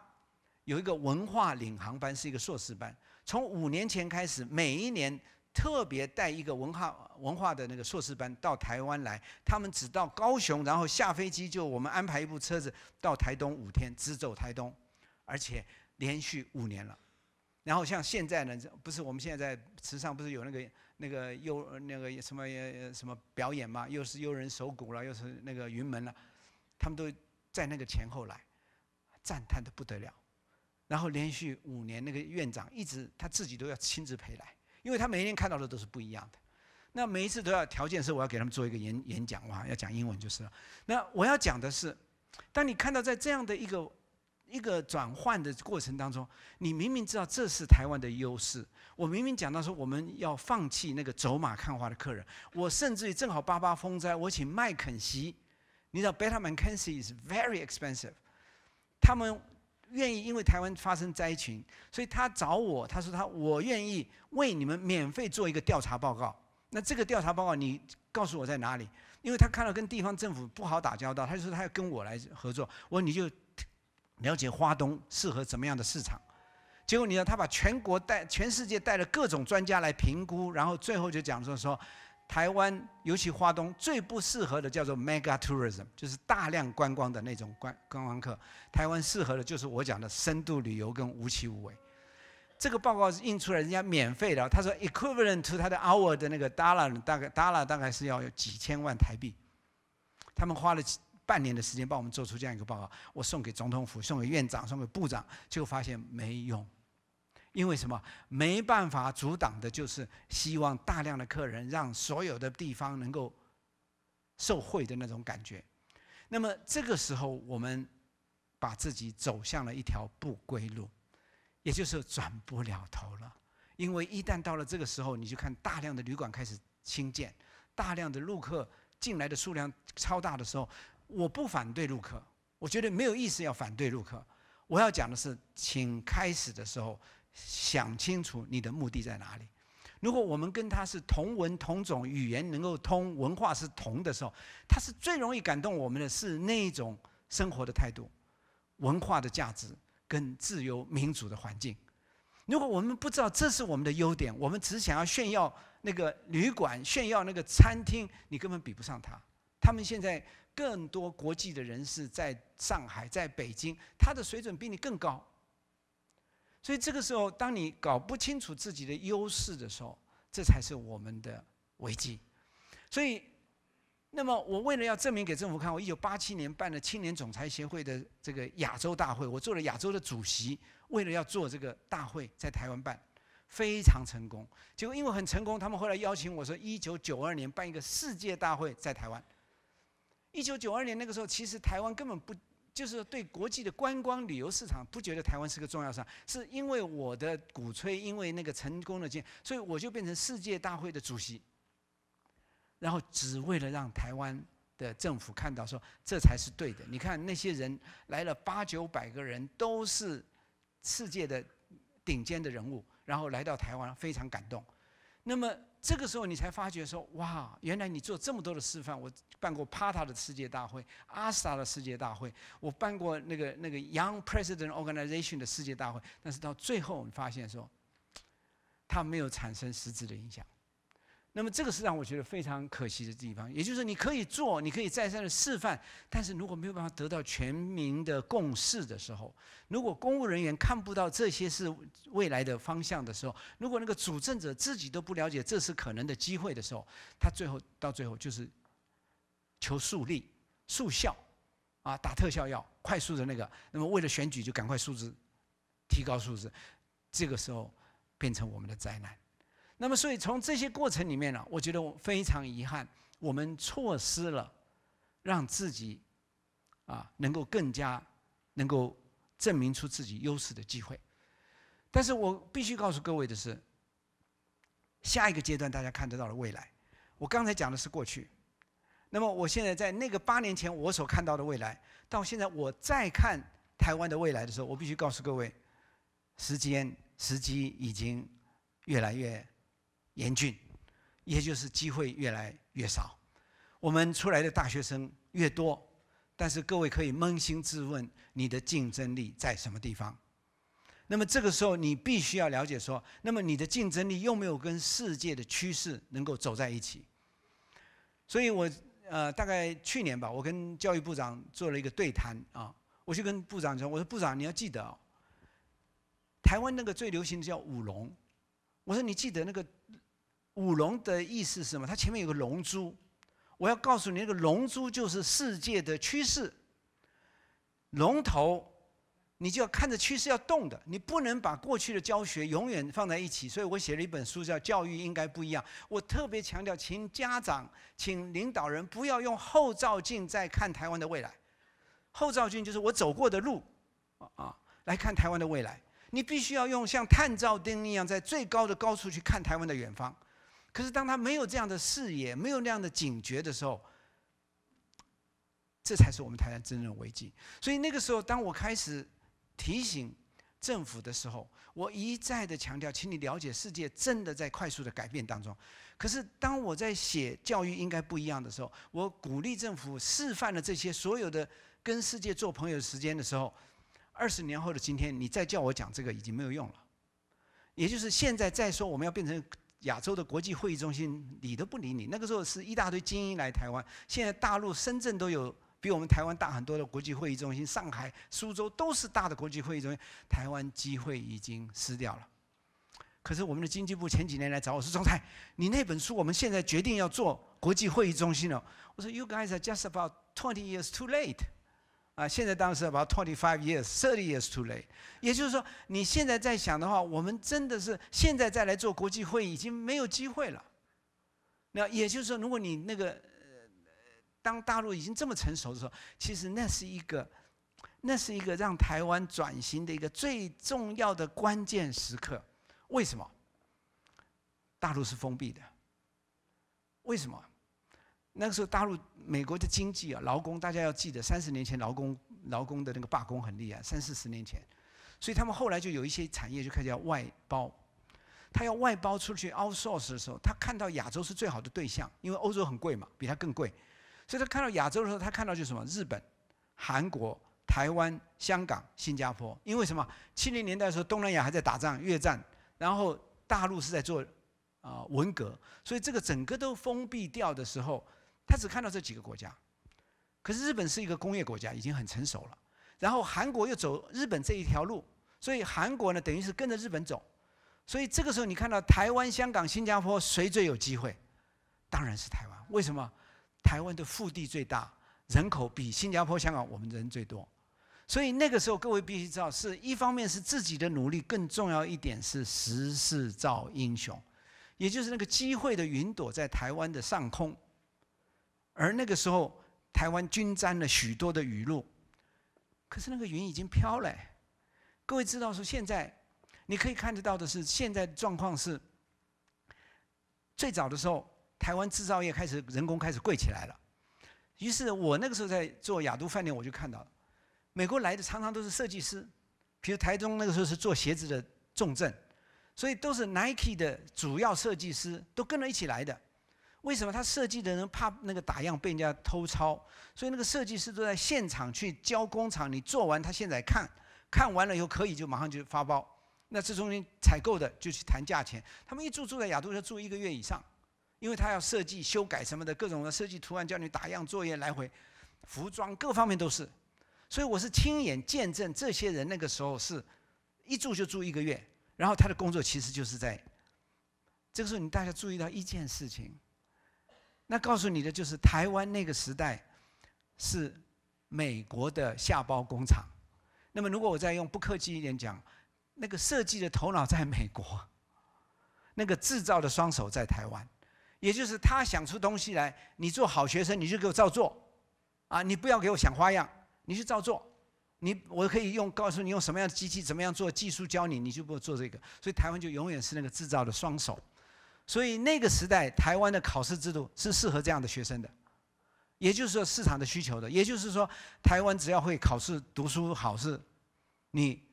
有一个文化领航班，是一个硕士班。从五年前开始，每一年特别带一个文化文化的那个硕士班到台湾来，他们只到高雄，然后下飞机就我们安排一部车子到台东五天，只走台东，而且连续五年了。然后像现在呢，不是我们现在慈善不是有那个。那个又那个什么什么表演嘛，又是又人手鼓了，又是那个云门了，他们都在那个前后来，赞叹的不得了。然后连续五年，那个院长一直他自己都要亲自陪来，因为他每年看到的都是不一样的。那每一次都要条件是我要给他们做一个演演讲，哇，要讲英文就是了。那我要讲的是，当你看到在这样的一个。一个转换的过程当中，你明明知道这是台湾的优势。我明明讲到说我们要放弃那个走马看花的客人。我甚至于正好八八风灾，我请麦肯锡，你知道 Beta m c k e n s e y is very expensive。他们愿意因为台湾发生灾情，所以他找我，他说他我愿意为你们免费做一个调查报告。那这个调查报告你告诉我在哪里？因为他看到跟地方政府不好打交道，他就说他要跟我来合作。我说你就。了解花东适合什么样的市场，结果你知道，他把全国带、全世界带了各种专家来评估，然后最后就讲说说，台湾尤其花东最不适合的叫做 mega tourism，就是大量观光的那种观观光客。台湾适合的就是我讲的深度旅游跟无奇无味。这个报告是印出来，人家免费的，他说 equivalent to 他的 hour 的那个 dollar 大概 dollar 大概是要有几千万台币，他们花了。半年的时间帮我们做出这样一个报告，我送给总统府，送给院长，送给部长，结果发现没用，因为什么？没办法阻挡的，就是希望大量的客人让所有的地方能够受贿的那种感觉。那么这个时候，我们把自己走向了一条不归路，也就是转不了头了。因为一旦到了这个时候，你就看大量的旅馆开始兴建，大量的陆客进来的数量超大的时候。我不反对陆克，我觉得没有意思要反对陆克。我要讲的是，请开始的时候想清楚你的目的在哪里。如果我们跟他是同文同种、语言能够通、文化是同的时候，他是最容易感动我们的是那种生活的态度、文化的价值跟自由民主的环境。如果我们不知道这是我们的优点，我们只想要炫耀那个旅馆、炫耀那个餐厅，你根本比不上他。他们现在。更多国际的人士在上海、在北京，他的水准比你更高。所以这个时候，当你搞不清楚自己的优势的时候，这才是我们的危机。所以，那么我为了要证明给政府看，我一九八七年办了青年总裁协会的这个亚洲大会，我做了亚洲的主席。为了要做这个大会在台湾办，非常成功。结果因为很成功，他们后来邀请我说，一九九二年办一个世界大会在台湾。一九九二年那个时候，其实台湾根本不就是对国际的观光旅游市场不觉得台湾是个重要市场，是因为我的鼓吹，因为那个成功的验，所以我就变成世界大会的主席。然后只为了让台湾的政府看到说这才是对的。你看那些人来了八九百个人，都是世界的顶尖的人物，然后来到台湾非常感动。那么。这个时候你才发觉说，哇，原来你做这么多的示范，我办过帕塔的世界大会，阿斯塔的世界大会，我办过那个那个 Young President Organization 的世界大会，但是到最后我们发现说，它没有产生实质的影响。那么这个是让我觉得非常可惜的地方，也就是你可以做，你可以再三的示范，但是如果没有办法得到全民的共识的时候，如果公务人员看不到这些是未来的方向的时候，如果那个主政者自己都不了解这是可能的机会的时候，他最后到最后就是求速利、速效，啊，打特效药，快速的那个，那么为了选举就赶快数字提高数字，这个时候变成我们的灾难。那么，所以从这些过程里面呢，我觉得我非常遗憾，我们错失了让自己啊能够更加能够证明出自己优势的机会。但是我必须告诉各位的是，下一个阶段大家看得到的未来。我刚才讲的是过去，那么我现在在那个八年前我所看到的未来，到现在我再看台湾的未来的时候，我必须告诉各位，时间时机已经越来越。严峻，也就是机会越来越少。我们出来的大学生越多，但是各位可以扪心自问，你的竞争力在什么地方？那么这个时候，你必须要了解说，那么你的竞争力又没有跟世界的趋势能够走在一起。所以，我呃，大概去年吧，我跟教育部长做了一个对谈啊，我就跟部长说，我说部长你要记得哦，台湾那个最流行的叫舞龙，我说你记得那个。舞龙的意思是什么？它前面有个龙珠，我要告诉你，那个龙珠就是世界的趋势。龙头，你就要看着趋势要动的，你不能把过去的教学永远放在一起。所以我写了一本书，叫《教育应该不一样》。我特别强调，请家长，请领导人不要用后照镜在看台湾的未来。后照镜就是我走过的路，啊，来看台湾的未来。你必须要用像探照灯一样，在最高的高处去看台湾的远方。可是当他没有这样的视野、没有那样的警觉的时候，这才是我们台湾真正的危机。所以那个时候，当我开始提醒政府的时候，我一再的强调，请你了解世界真的在快速的改变当中。可是当我在写教育应该不一样的时候，我鼓励政府示范了这些所有的跟世界做朋友的时间的时候，二十年后的今天，你再叫我讲这个已经没有用了。也就是现在再说我们要变成。亚洲的国际会议中心理都不理你。那个时候是一大堆精英来台湾，现在大陆深圳都有比我们台湾大很多的国际会议中心，上海、苏州都是大的国际会议中心，台湾机会已经失掉了。可是我们的经济部前几年来找我说：“中泰，你那本书我们现在决定要做国际会议中心了。”我说：“You guys are just about twenty years too late。”啊，现在当时 a b o u twenty five years, thirty years too late，也就是说，你现在在想的话，我们真的是现在再来做国际会议已经没有机会了。那也就是说，如果你那个当大陆已经这么成熟的时候，其实那是一个，那是一个让台湾转型的一个最重要的关键时刻。为什么？大陆是封闭的。为什么？那个时候，大陆美国的经济啊，劳工大家要记得，三十年前劳工劳工的那个罢工很厉害，三四十年前，所以他们后来就有一些产业就开始要外包，他要外包出去 o u t s o u r c e 的时候，他看到亚洲是最好的对象，因为欧洲很贵嘛，比他更贵，所以他看到亚洲的时候，他看到就是什么日本、韩国、台湾、香港、新加坡，因为什么？七零年代的时候，东南亚还在打仗，越战，然后大陆是在做啊文革，所以这个整个都封闭掉的时候。他只看到这几个国家，可是日本是一个工业国家，已经很成熟了。然后韩国又走日本这一条路，所以韩国呢，等于是跟着日本走。所以这个时候，你看到台湾、香港、新加坡，谁最有机会？当然是台湾。为什么？台湾的腹地最大，人口比新加坡、香港我们人最多。所以那个时候，各位必须知道，是一方面是自己的努力更重要，一点是时势造英雄，也就是那个机会的云朵在台湾的上空。而那个时候，台湾均沾了许多的雨露，可是那个云已经飘了。各位知道说，现在你可以看得到的是，现在的状况是：最早的时候，台湾制造业开始人工开始贵起来了。于是我那个时候在做雅都饭店，我就看到，美国来的常常都是设计师，比如台中那个时候是做鞋子的重镇，所以都是 Nike 的主要设计师都跟着一起来的。为什么他设计的人怕那个打样被人家偷抄，所以那个设计师都在现场去教工厂。你做完，他现在看看完了以后可以就马上就发包。那这中间采购的就去谈价钱。他们一住住在亚都要住一个月以上，因为他要设计、修改什么的，各种的设计图案叫你打样、作业来回，服装各方面都是。所以我是亲眼见证这些人那个时候是一住就住一个月。然后他的工作其实就是在这个时候，你大家注意到一件事情。那告诉你的就是，台湾那个时代是美国的下包工厂。那么，如果我再用不客气一点讲，那个设计的头脑在美国，那个制造的双手在台湾。也就是他想出东西来，你做好学生，你就给我照做啊！你不要给我想花样，你去照做。你我可以用告诉你用什么样的机器，怎么样做技术教你，你就给我做这个。所以台湾就永远是那个制造的双手。所以那个时代，台湾的考试制度是适合这样的学生的，也就是说市场的需求的，也就是说台湾只要会考试、读书好是，你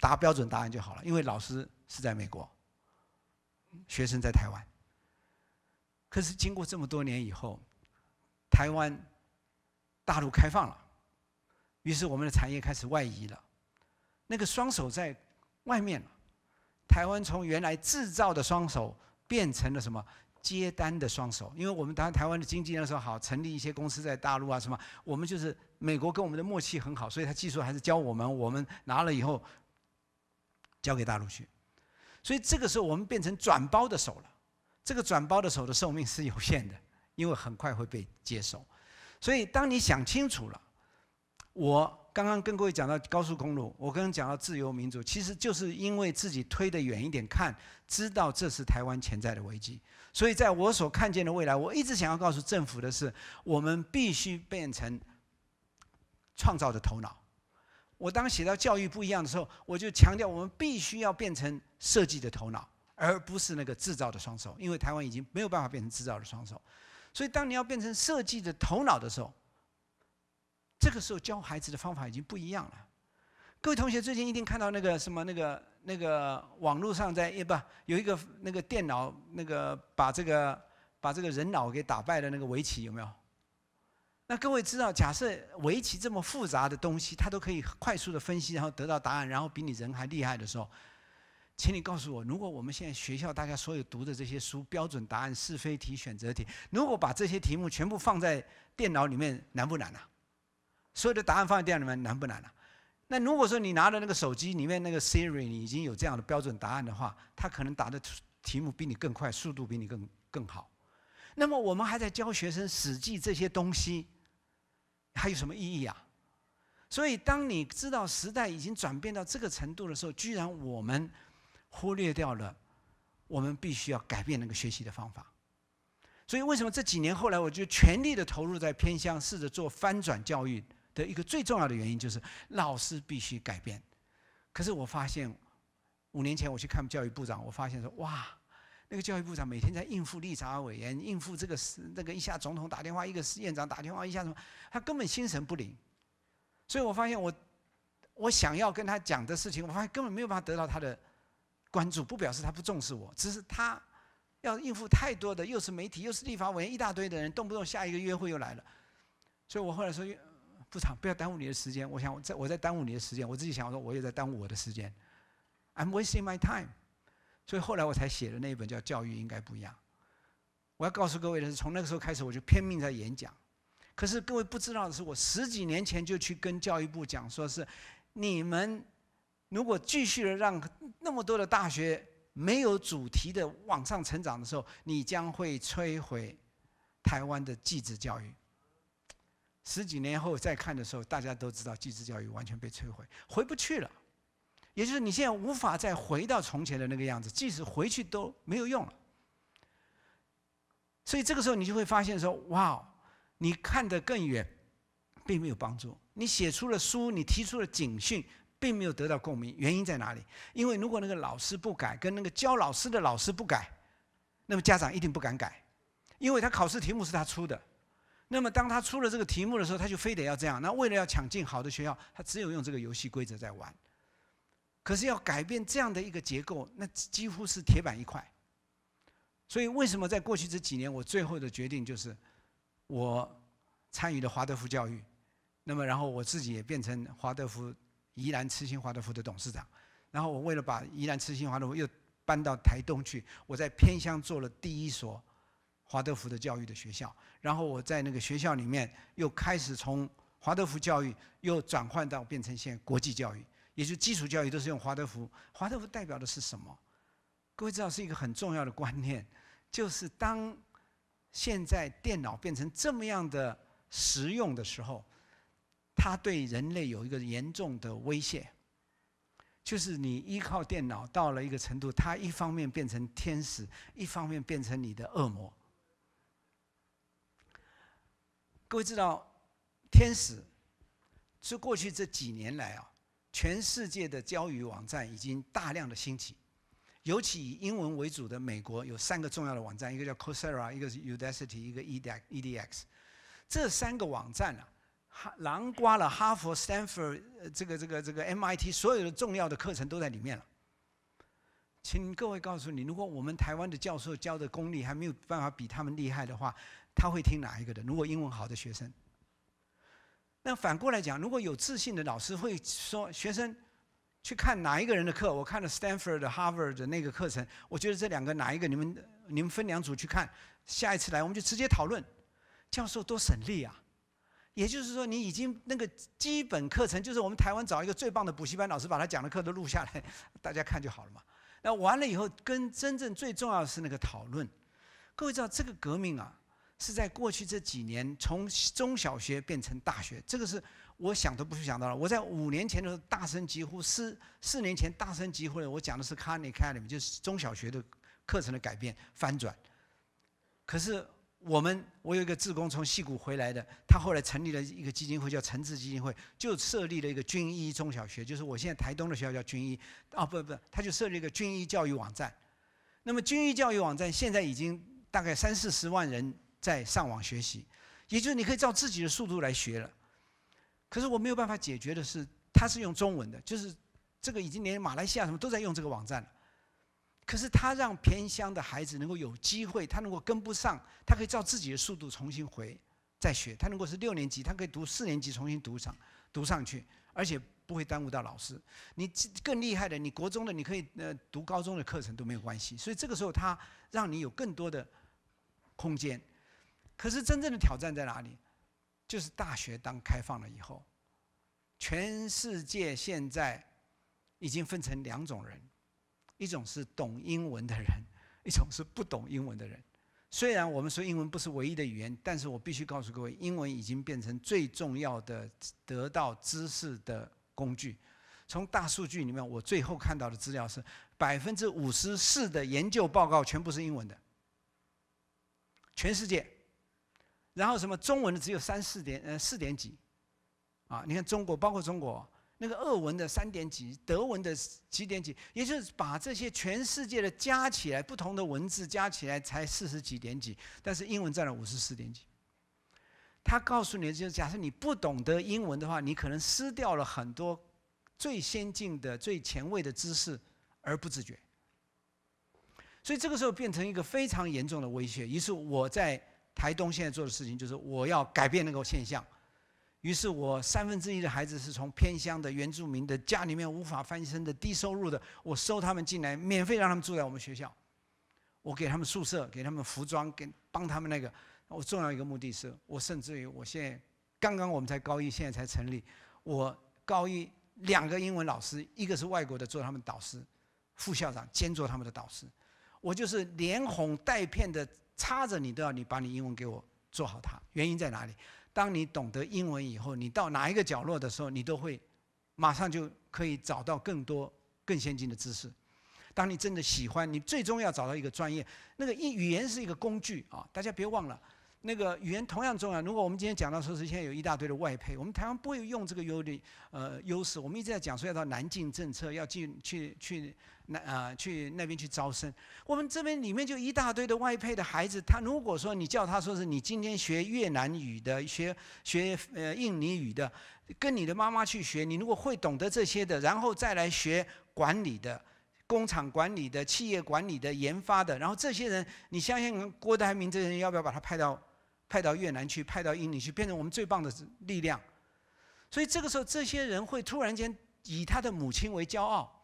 答标准答案就好了，因为老师是在美国，学生在台湾。可是经过这么多年以后，台湾大陆开放了，于是我们的产业开始外移了，那个双手在外面，台湾从原来制造的双手。变成了什么接单的双手？因为我们当台湾的经济那时候好，成立一些公司在大陆啊什么，我们就是美国跟我们的默契很好，所以他技术还是教我们，我们拿了以后交给大陆去，所以这个时候我们变成转包的手了。这个转包的手的寿命是有限的，因为很快会被接手。所以当你想清楚了，我。刚刚跟各位讲到高速公路，我刚刚讲到自由民主，其实就是因为自己推得远一点看，知道这是台湾潜在的危机。所以，在我所看见的未来，我一直想要告诉政府的是，我们必须变成创造的头脑。我当写到教育不一样的时候，我就强调我们必须要变成设计的头脑，而不是那个制造的双手。因为台湾已经没有办法变成制造的双手，所以当你要变成设计的头脑的时候。这个时候教孩子的方法已经不一样了。各位同学最近一定看到那个什么那个那个网络上在不有一个那个电脑那个把这个把这个人脑给打败的那个围棋有没有？那各位知道，假设围棋这么复杂的东西，它都可以快速的分析，然后得到答案，然后比你人还厉害的时候，请你告诉我，如果我们现在学校大家所有读的这些书，标准答案、是非题、选择题，如果把这些题目全部放在电脑里面，难不难啊？所有的答案放在电脑里面难不难呢？那如果说你拿着那个手机里面那个 Siri，你已经有这样的标准答案的话，它可能答的题目比你更快速度比你更更好。那么我们还在教学生死记这些东西，还有什么意义啊？所以当你知道时代已经转变到这个程度的时候，居然我们忽略掉了，我们必须要改变那个学习的方法。所以为什么这几年后来我就全力的投入在偏向试着做翻转教育？的一个最重要的原因就是老师必须改变。可是我发现，五年前我去看教育部长，我发现说哇，那个教育部长每天在应付立法委员，应付这个那个一下总统打电话，一个院长打电话，一下什么，他根本心神不宁。所以我发现我我想要跟他讲的事情，我发现根本没有办法得到他的关注。不表示他不重视我，只是他要应付太多的，又是媒体，又是立法委员，一大堆的人，动不动下一个约会又来了。所以我后来说。不长，不要耽误你的时间。我想我在我在耽误你的时间，我自己想说我也在耽误我的时间。I'm wasting my time。所以后来我才写的那一本叫《教育应该不一样》。我要告诉各位的是，从那个时候开始，我就拼命在演讲。可是各位不知道的是，我十几年前就去跟教育部讲，说是你们如果继续的让那么多的大学没有主题的往上成长的时候，你将会摧毁台湾的继子教育。十几年后再看的时候，大家都知道，继制教育完全被摧毁，回不去了。也就是你现在无法再回到从前的那个样子，即使回去都没有用了。所以这个时候你就会发现说：“哇哦，你看得更远，并没有帮助。你写出了书，你提出了警讯，并没有得到共鸣。原因在哪里？因为如果那个老师不改，跟那个教老师的老师不改，那么家长一定不敢改，因为他考试题目是他出的。”那么，当他出了这个题目的时候，他就非得要这样。那为了要抢进好的学校，他只有用这个游戏规则在玩。可是要改变这样的一个结构，那几乎是铁板一块。所以，为什么在过去这几年，我最后的决定就是我参与了华德福教育。那么，然后我自己也变成华德福宜兰慈心华德福的董事长。然后，我为了把宜兰慈心华德福又搬到台东去，我在偏乡做了第一所。华德福的教育的学校，然后我在那个学校里面又开始从华德福教育又转换到变成现国际教育，也就基础教育都是用华德福。华德福代表的是什么？各位知道是一个很重要的观念，就是当现在电脑变成这么样的实用的时候，它对人类有一个严重的威胁，就是你依靠电脑到了一个程度，它一方面变成天使，一方面变成你的恶魔。各位知道，天使是过去这几年来啊，全世界的教育网站已经大量的兴起，尤其以英文为主的美国有三个重要的网站，一个叫 Coursera，一个是 Udacity，一个 E EDX。这三个网站啊，囊括了哈佛、Stanford、这个、这个、这个 MIT 所有的重要的课程都在里面了。请各位告诉你，如果我们台湾的教授教的功力还没有办法比他们厉害的话，他会听哪一个的？如果英文好的学生，那反过来讲，如果有自信的老师会说，学生去看哪一个人的课？我看了 Stanford、Harvard 的那个课程，我觉得这两个哪一个？你们你们分两组去看，下一次来我们就直接讨论，教授多省力啊！也就是说，你已经那个基本课程就是我们台湾找一个最棒的补习班老师，把他讲的课都录下来，大家看就好了嘛。那完了以后，跟真正最重要的是那个讨论。各位知道这个革命啊！是在过去这几年，从中小学变成大学，这个是我想都不去想到了。我在五年前的时候，大声疾呼，四四年前大声疾呼的，我讲的是 k a n i a 就是中小学的课程的改变翻转。可是我们，我有一个志工从西谷回来的，他后来成立了一个基金会，叫陈志基金会，就设立了一个军医中小学，就是我现在台东的学校叫军医。哦，不不，他就设立一个军医教育网站。那么军医教育网站现在已经大概三四十万人。在上网学习，也就是你可以照自己的速度来学了。可是我没有办法解决的是，他是用中文的，就是这个已经连马来西亚什么都在用这个网站了。可是他让偏乡的孩子能够有机会，他能够跟不上，他可以照自己的速度重新回再学。他如果是六年级，他可以读四年级重新读上读上去，而且不会耽误到老师。你更厉害的，你国中的你可以呃读高中的课程都没有关系。所以这个时候，他让你有更多的空间。可是真正的挑战在哪里？就是大学当开放了以后，全世界现在已经分成两种人：一种是懂英文的人，一种是不懂英文的人。虽然我们说英文不是唯一的语言，但是我必须告诉各位，英文已经变成最重要的得到知识的工具。从大数据里面，我最后看到的资料是百分之五十四的研究报告全部是英文的，全世界。然后什么中文的只有三四点呃四点几，啊，你看中国包括中国那个俄文的三点几，德文的几点几，也就是把这些全世界的加起来，不同的文字加起来才四十几点几，但是英文占了五十四点几。他告诉你，就是假设你不懂得英文的话，你可能失掉了很多最先进的、最前卫的知识而不自觉。所以这个时候变成一个非常严重的威胁。于是我在。台东现在做的事情就是，我要改变那个现象。于是我三分之一的孩子是从偏乡的原住民的家里面无法翻身的低收入的，我收他们进来，免费让他们住在我们学校，我给他们宿舍，给他们服装，给帮他们那个。我重要一个目的是，我甚至于我现在刚刚我们才高一，现在才成立，我高一两个英文老师，一个是外国的，做他们导师，副校长兼做他们的导师，我就是连哄带骗的。插着你都要，你把你英文给我做好它。原因在哪里？当你懂得英文以后，你到哪一个角落的时候，你都会马上就可以找到更多更先进的知识。当你真的喜欢，你最终要找到一个专业。那个一语言是一个工具啊，大家别忘了，那个语言同样重要。如果我们今天讲到说是现在有一大堆的外配，我们台湾不会用这个优的呃优势。我们一直在讲说要到南进政策，要进去去。那呃，去那边去招生，我们这边里面就一大堆的外派的孩子。他如果说你叫他说是，你今天学越南语的，学学呃印尼语的，跟你的妈妈去学。你如果会懂得这些的，然后再来学管理的、工厂管理的、企业管理的、研发的。然后这些人，你相信郭台铭这些人要不要把他派到派到越南去，派到印尼去，变成我们最棒的力量？所以这个时候，这些人会突然间以他的母亲为骄傲。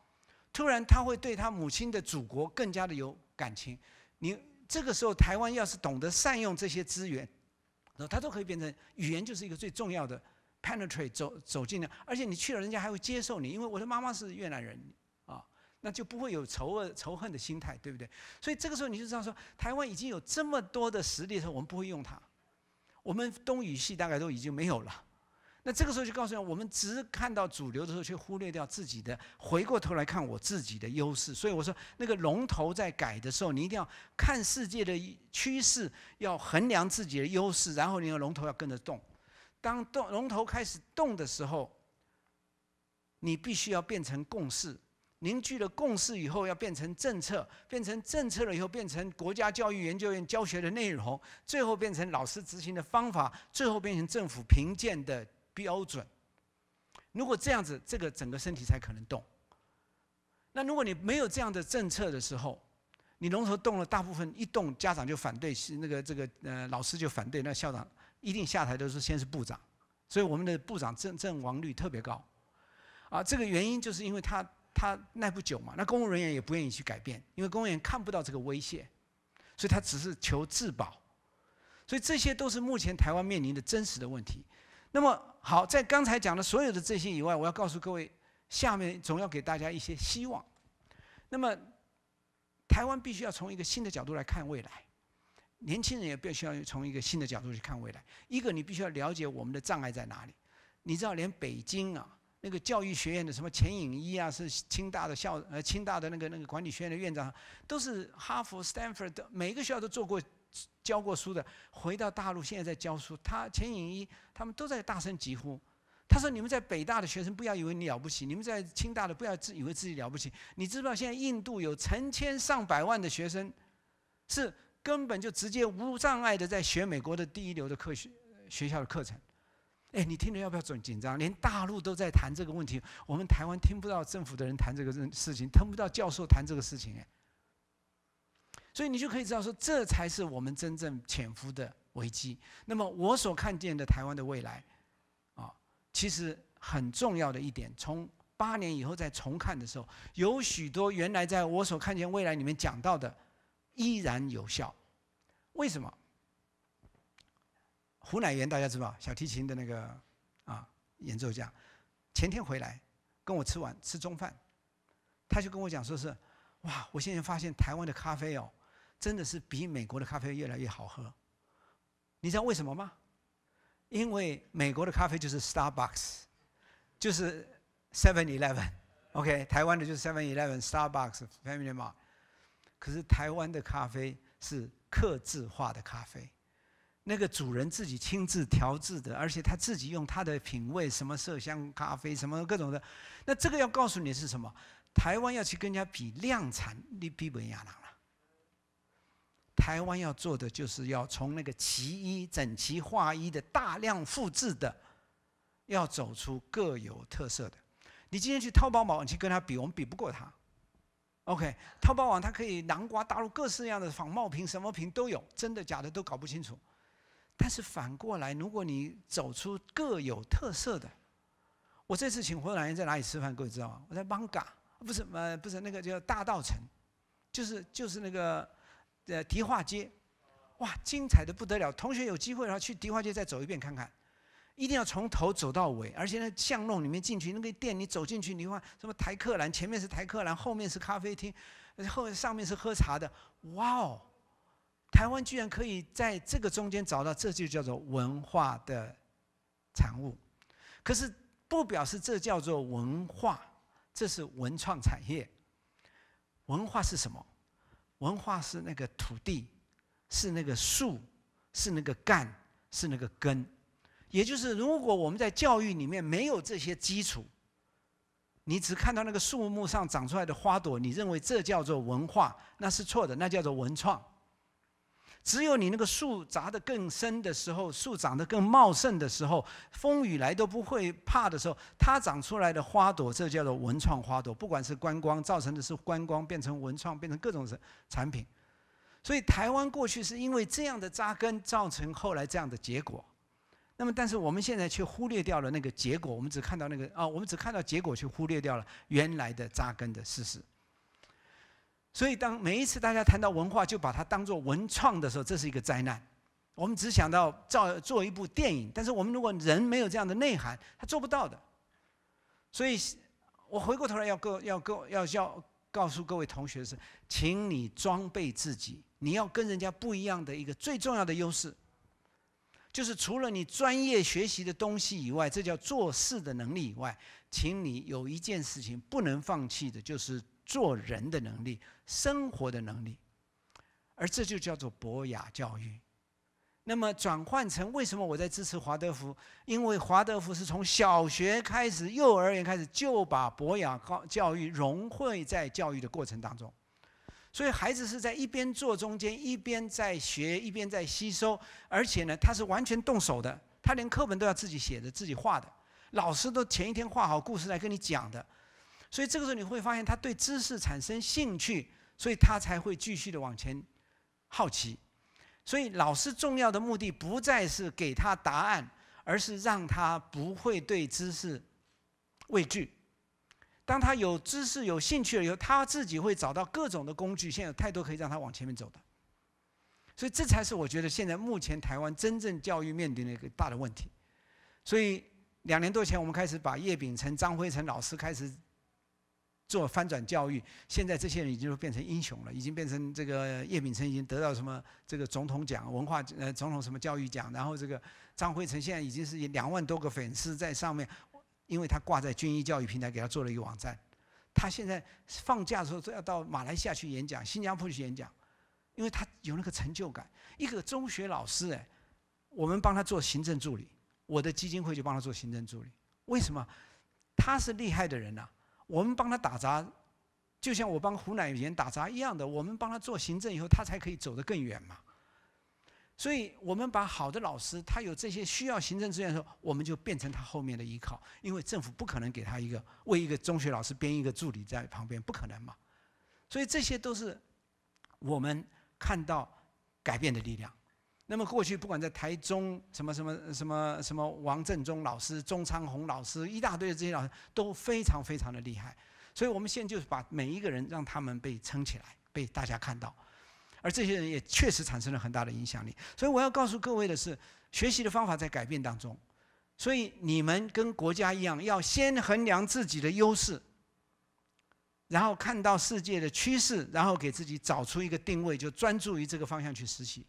突然，他会对他母亲的祖国更加的有感情。你这个时候，台湾要是懂得善用这些资源，那他都可以变成语言，就是一个最重要的 penetrate 走走进来。而且你去了，人家还会接受你，因为我的妈妈是越南人啊，那就不会有仇恶仇恨的心态，对不对？所以这个时候你就知道说：台湾已经有这么多的实力的时候，我们不会用它，我们东与西大概都已经没有了。那这个时候就告诉你，我们只看到主流的时候，却忽略掉自己的。回过头来看我自己的优势，所以我说那个龙头在改的时候，你一定要看世界的趋势，要衡量自己的优势，然后你的龙头要跟着动。当动龙头开始动的时候，你必须要变成共识，凝聚了共识以后，要变成政策，变成政策了以后，变成国家教育研究院教学的内容，最后变成老师执行的方法，最后变成政府评鉴的。标准，如果这样子，这个整个身体才可能动。那如果你没有这样的政策的时候，你龙头动了，大部分一动，家长就反对，是那个这个呃老师就反对，那校长一定下台的，是先是部长，所以我们的部长阵阵亡率特别高，啊，这个原因就是因为他他耐不久嘛，那公务人员也不愿意去改变，因为公务员看不到这个威胁，所以他只是求自保，所以这些都是目前台湾面临的真实的问题。那么好，在刚才讲的所有的这些以外，我要告诉各位，下面总要给大家一些希望。那么，台湾必须要从一个新的角度来看未来，年轻人也不需要从一个新的角度去看未来。一个，你必须要了解我们的障碍在哪里。你知道，连北京啊，那个教育学院的什么钱颖一啊，是清大的校呃，清大的那个那个管理学院的院长，都是哈佛、Stanford，每个学校都做过。教过书的回到大陆，现在在教书。他钱颖一他们都在大声疾呼。他说：“你们在北大的学生不要以为你了不起，你们在清大的不要自以为自己了不起。你知不知道现在印度有成千上百万的学生，是根本就直接无障碍的在学美国的第一流的课学学校的课程？哎，你听着要不要紧紧张？连大陆都在谈这个问题，我们台湾听不到政府的人谈这个事情，听不到教授谈这个事情。”所以你就可以知道说，这才是我们真正潜伏的危机。那么我所看见的台湾的未来，啊，其实很重要的一点，从八年以后再重看的时候，有许多原来在我所看见未来里面讲到的，依然有效。为什么？胡乃元大家知道，小提琴的那个啊演奏家，前天回来跟我吃完吃中饭，他就跟我讲说是哇，我现在发现台湾的咖啡哦。真的是比美国的咖啡越来越好喝，你知道为什么吗？因为美国的咖啡就是 Starbucks，就是 Seven Eleven，OK，台湾的就是 Seven Eleven、Starbucks、Family Mart。可是台湾的咖啡是刻制化的咖啡，那个主人自己亲自调制的，而且他自己用他的品味，什么麝香咖啡，什么各种的。那这个要告诉你是什么？台湾要去跟人家比量产，你比不赢了。台湾要做的就是要从那个齐一整齐划一的大量复制的，要走出各有特色的。你今天去淘宝网去跟他比，我们比不过他。OK，淘宝网它可以南瓜、大陆各式各样的仿冒品，什么品都有，真的假的都搞不清楚。但是反过来，如果你走出各有特色的，我这次请胡主席在哪里吃饭，各位知道吗？我在 Manga，不是，呃，不是那个叫大道城，就是就是那个。呃，迪化街，哇，精彩的不得了！同学有机会的话，去迪化街再走一遍看看，一定要从头走到尾。而且那巷弄里面进去那个店，你走进去，你望什么台客兰，前面是台客兰，后面是咖啡厅，后上面是喝茶的。哇哦，台湾居然可以在这个中间找到，这就叫做文化的产物。可是不表示这叫做文化，这是文创产业。文化是什么？文化是那个土地，是那个树，是那个干，是那个根。也就是，如果我们在教育里面没有这些基础，你只看到那个树木上长出来的花朵，你认为这叫做文化，那是错的，那叫做文创。只有你那个树扎得更深的时候，树长得更茂盛的时候，风雨来都不会怕的时候，它长出来的花朵，这叫做文创花朵。不管是观光造成的是观光变成文创，变成各种产品。所以台湾过去是因为这样的扎根，造成后来这样的结果。那么，但是我们现在却忽略掉了那个结果，我们只看到那个啊，我们只看到结果，却忽略掉了原来的扎根的事实。所以，当每一次大家谈到文化，就把它当做文创的时候，这是一个灾难。我们只想到造做一部电影，但是我们如果人没有这样的内涵，他做不到的。所以，我回过头来要告要告要要告诉各位同学的是，请你装备自己，你要跟人家不一样的一个最重要的优势，就是除了你专业学习的东西以外，这叫做事的能力以外，请你有一件事情不能放弃的，就是。做人的能力，生活的能力，而这就叫做博雅教育。那么转换成为什么我在支持华德福？因为华德福是从小学开始，幼儿园开始就把博雅高教育融汇在教育的过程当中。所以孩子是在一边做中间一边在学一边在吸收，而且呢，他是完全动手的，他连课本都要自己写的、自己画的。老师都前一天画好故事来跟你讲的。所以这个时候你会发现他对知识产生兴趣，所以他才会继续的往前好奇。所以老师重要的目的不再是给他答案，而是让他不会对知识畏惧。当他有知识有兴趣了以后，他自己会找到各种的工具。现在有太多可以让他往前面走的。所以这才是我觉得现在目前台湾真正教育面临的一个大的问题。所以两年多前我们开始把叶秉成、张辉成老师开始。做翻转教育，现在这些人已经变成英雄了，已经变成这个叶秉成已经得到什么这个总统奖、文化呃总统什么教育奖，然后这个张辉成现在已经是有两万多个粉丝在上面，因为他挂在军医教育平台给他做了一个网站，他现在放假的时候都要到马来西亚去演讲、新加坡去演讲，因为他有那个成就感。一个中学老师哎，我们帮他做行政助理，我的基金会就帮他做行政助理，为什么？他是厉害的人呐。我们帮他打杂，就像我帮胡乃元打杂一样的，我们帮他做行政以后，他才可以走得更远嘛。所以我们把好的老师，他有这些需要行政资源的时候，我们就变成他后面的依靠，因为政府不可能给他一个为一个中学老师编一个助理在旁边，不可能嘛。所以这些都是我们看到改变的力量。那么过去不管在台中什么什么什么什么，王振中老师、钟昌宏老师，一大堆的这些老师都非常非常的厉害，所以我们现在就是把每一个人让他们被撑起来，被大家看到，而这些人也确实产生了很大的影响力。所以我要告诉各位的是，学习的方法在改变当中，所以你们跟国家一样，要先衡量自己的优势，然后看到世界的趋势，然后给自己找出一个定位，就专注于这个方向去实习。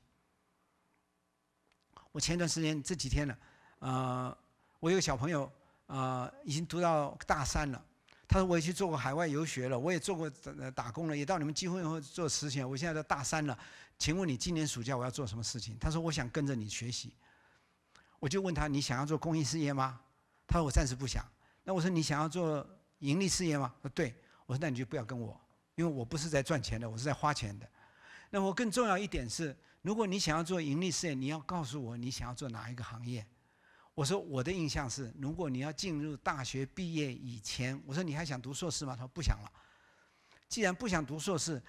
我前段时间这几天了，呃，我有个小朋友，呃，已经读到大三了。他说我也去做过海外游学了，我也做过打工了，也到你们结婚以后做实习。我现在都大三了，请问你今年暑假我要做什么事情？他说我想跟着你学习。我就问他你想要做公益事业吗？他说我暂时不想。那我说你想要做盈利事业吗？他说对。我说那你就不要跟我，因为我不是在赚钱的，我是在花钱的。那我更重要一点是，如果你想要做盈利事业，你要告诉我你想要做哪一个行业。我说我的印象是，如果你要进入大学毕业以前，我说你还想读硕士吗？他说不想了。既然不想读硕士，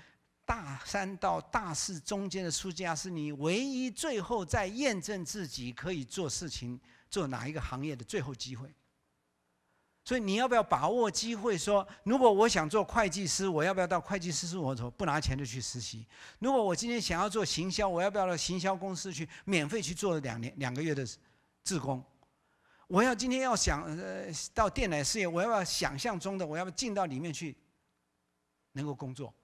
大三到大四中间的暑假是你唯一最后在验证自己可以做事情、做哪一个行业的最后机会。所以你要不要把握机会？说如果我想做会计师，我要不要到会计师事务所不拿钱就去实习？如果我今天想要做行销，我要不要到行销公司去免费去做两年两个月的自工？我要今天要想到电脑事业，我要不要想象中的我要不进到里面去能够工作？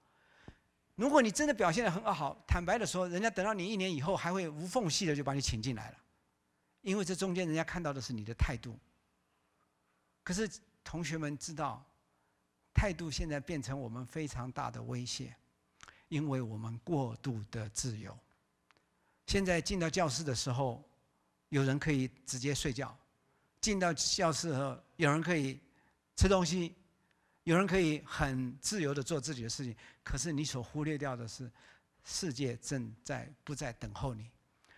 如果你真的表现的很好，坦白的说，人家等到你一年以后还会无缝隙的就把你请进来了，因为这中间人家看到的是你的态度。可是同学们知道，态度现在变成我们非常大的威胁，因为我们过度的自由。现在进到教室的时候，有人可以直接睡觉；进到教室后，有人可以吃东西，有人可以很自由的做自己的事情。可是你所忽略掉的是，世界正在不再等候你。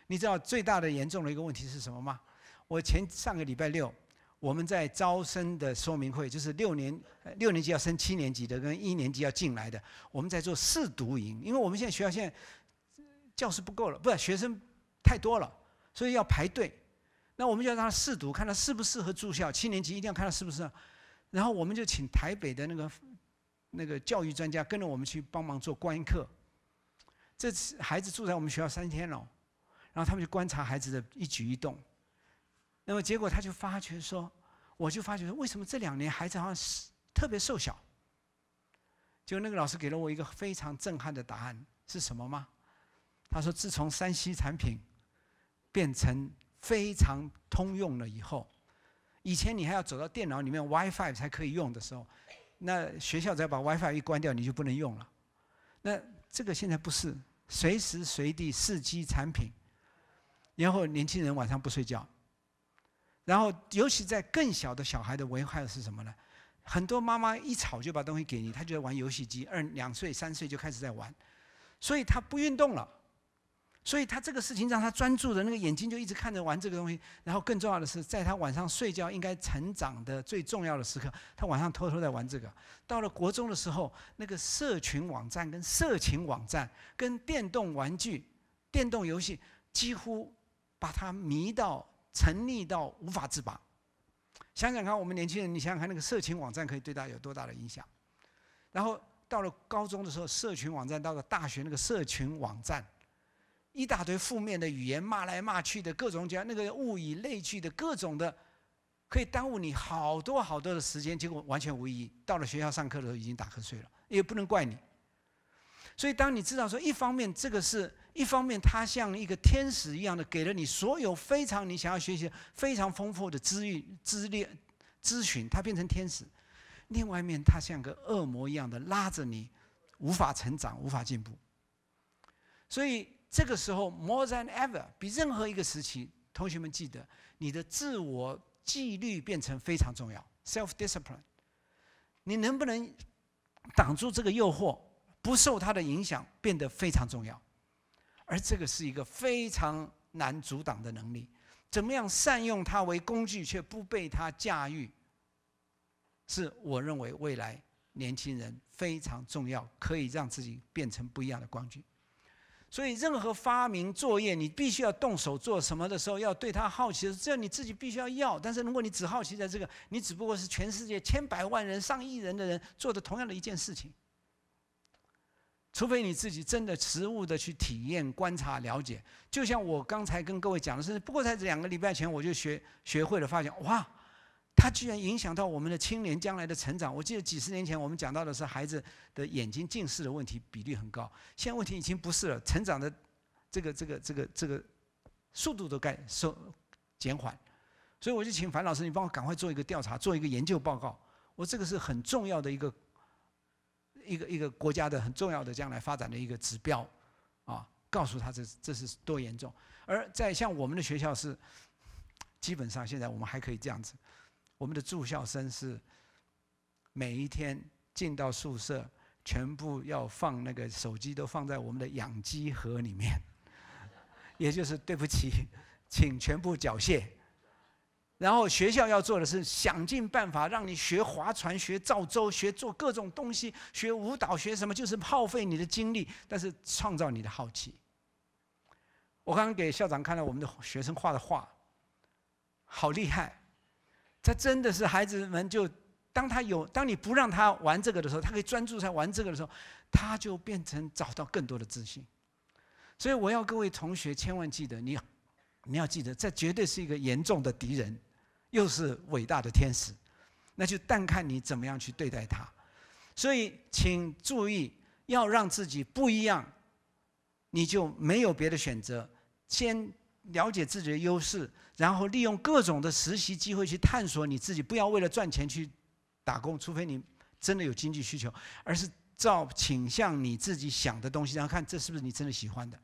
你知道最大的严重的一个问题是什么吗？我前上个礼拜六。我们在招生的说明会，就是六年六年级要升七年级的，跟一年级要进来的，我们在做试读营，因为我们现在学校现在教室不够了，不是学生太多了，所以要排队。那我们就要让他试读，看他适不适合住校。七年级一定要看他适不适合。然后我们就请台北的那个那个教育专家跟着我们去帮忙做观课。这次孩子住在我们学校三天了，然后他们就观察孩子的一举一动。那么结果他就发觉说，我就发觉说，为什么这两年孩子好像是特别瘦小？就那个老师给了我一个非常震撼的答案，是什么吗？他说，自从山西产品变成非常通用了以后，以前你还要走到电脑里面 WiFi 才可以用的时候，那学校只要把 WiFi 一关掉，你就不能用了。那这个现在不是随时随地四 G 产品，然后年轻人晚上不睡觉。然后，尤其在更小的小孩的危害是什么呢？很多妈妈一吵就把东西给你，他就在玩游戏机，二两岁、三岁就开始在玩，所以他不运动了，所以他这个事情让他专注的那个眼睛就一直看着玩这个东西。然后更重要的是，在他晚上睡觉应该成长的最重要的时刻，他晚上偷偷在玩这个。到了国中的时候，那个社群网站跟色情网站跟电动玩具、电动游戏，几乎把他迷到。沉溺到无法自拔，想想看，我们年轻人，你想想看，那个社群网站可以对他有多大的影响？然后到了高中的时候，社群网站到了大学那个社群网站，一大堆负面的语言骂来骂去的，各种讲那个物以类聚的各种的，可以耽误你好多好多的时间，结果完全无意义。到了学校上课的时候已经打瞌睡了，也不能怪你。所以当你知道说，一方面这个是。一方面，他像一个天使一样的给了你所有非常你想要学习、非常丰富的资源、资料、咨询，他变成天使；另外一面，他像个恶魔一样的拉着你，无法成长，无法进步。所以这个时候，more than ever 比任何一个时期，同学们记得你的自我纪律变成非常重要 （self discipline）。你能不能挡住这个诱惑，不受它的影响，变得非常重要。而这个是一个非常难阻挡的能力，怎么样善用它为工具，却不被它驾驭，是我认为未来年轻人非常重要，可以让自己变成不一样的工具。所以，任何发明作业，你必须要动手做什么的时候，要对他好奇，这你自己必须要要。但是，如果你只好奇在这个，你只不过是全世界千百万人、上亿人的人做的同样的一件事情。除非你自己真的实物的去体验、观察、了解，就像我刚才跟各位讲的是。不过在这两个礼拜前，我就学学会了，发现哇，它居然影响到我们的青年将来的成长。我记得几十年前我们讲到的是孩子的眼睛近视的问题比例很高，现在问题已经不是了，成长的这个这个这个这个速度都该收减缓，所以我就请樊老师，你帮我赶快做一个调查，做一个研究报告。我这个是很重要的一个。一个一个国家的很重要的将来发展的一个指标，啊，告诉他这这是多严重。而在像我们的学校是，基本上现在我们还可以这样子，我们的住校生是每一天进到宿舍，全部要放那个手机都放在我们的养鸡盒里面，也就是对不起，请全部缴械。然后学校要做的是想尽办法让你学划船、学造舟、学做各种东西、学舞蹈、学什么，就是耗费你的精力，但是创造你的好奇。我刚刚给校长看了我们的学生画的画，好厉害！这真的是孩子们，就当他有当你不让他玩这个的时候，他可以专注在玩这个的时候，他就变成找到更多的自信。所以我要各位同学千万记得，你你要记得，这绝对是一个严重的敌人。又是伟大的天使，那就但看你怎么样去对待他。所以，请注意要让自己不一样，你就没有别的选择。先了解自己的优势，然后利用各种的实习机会去探索你自己。不要为了赚钱去打工，除非你真的有经济需求，而是照倾向你自己想的东西，然后看这是不是你真的喜欢的。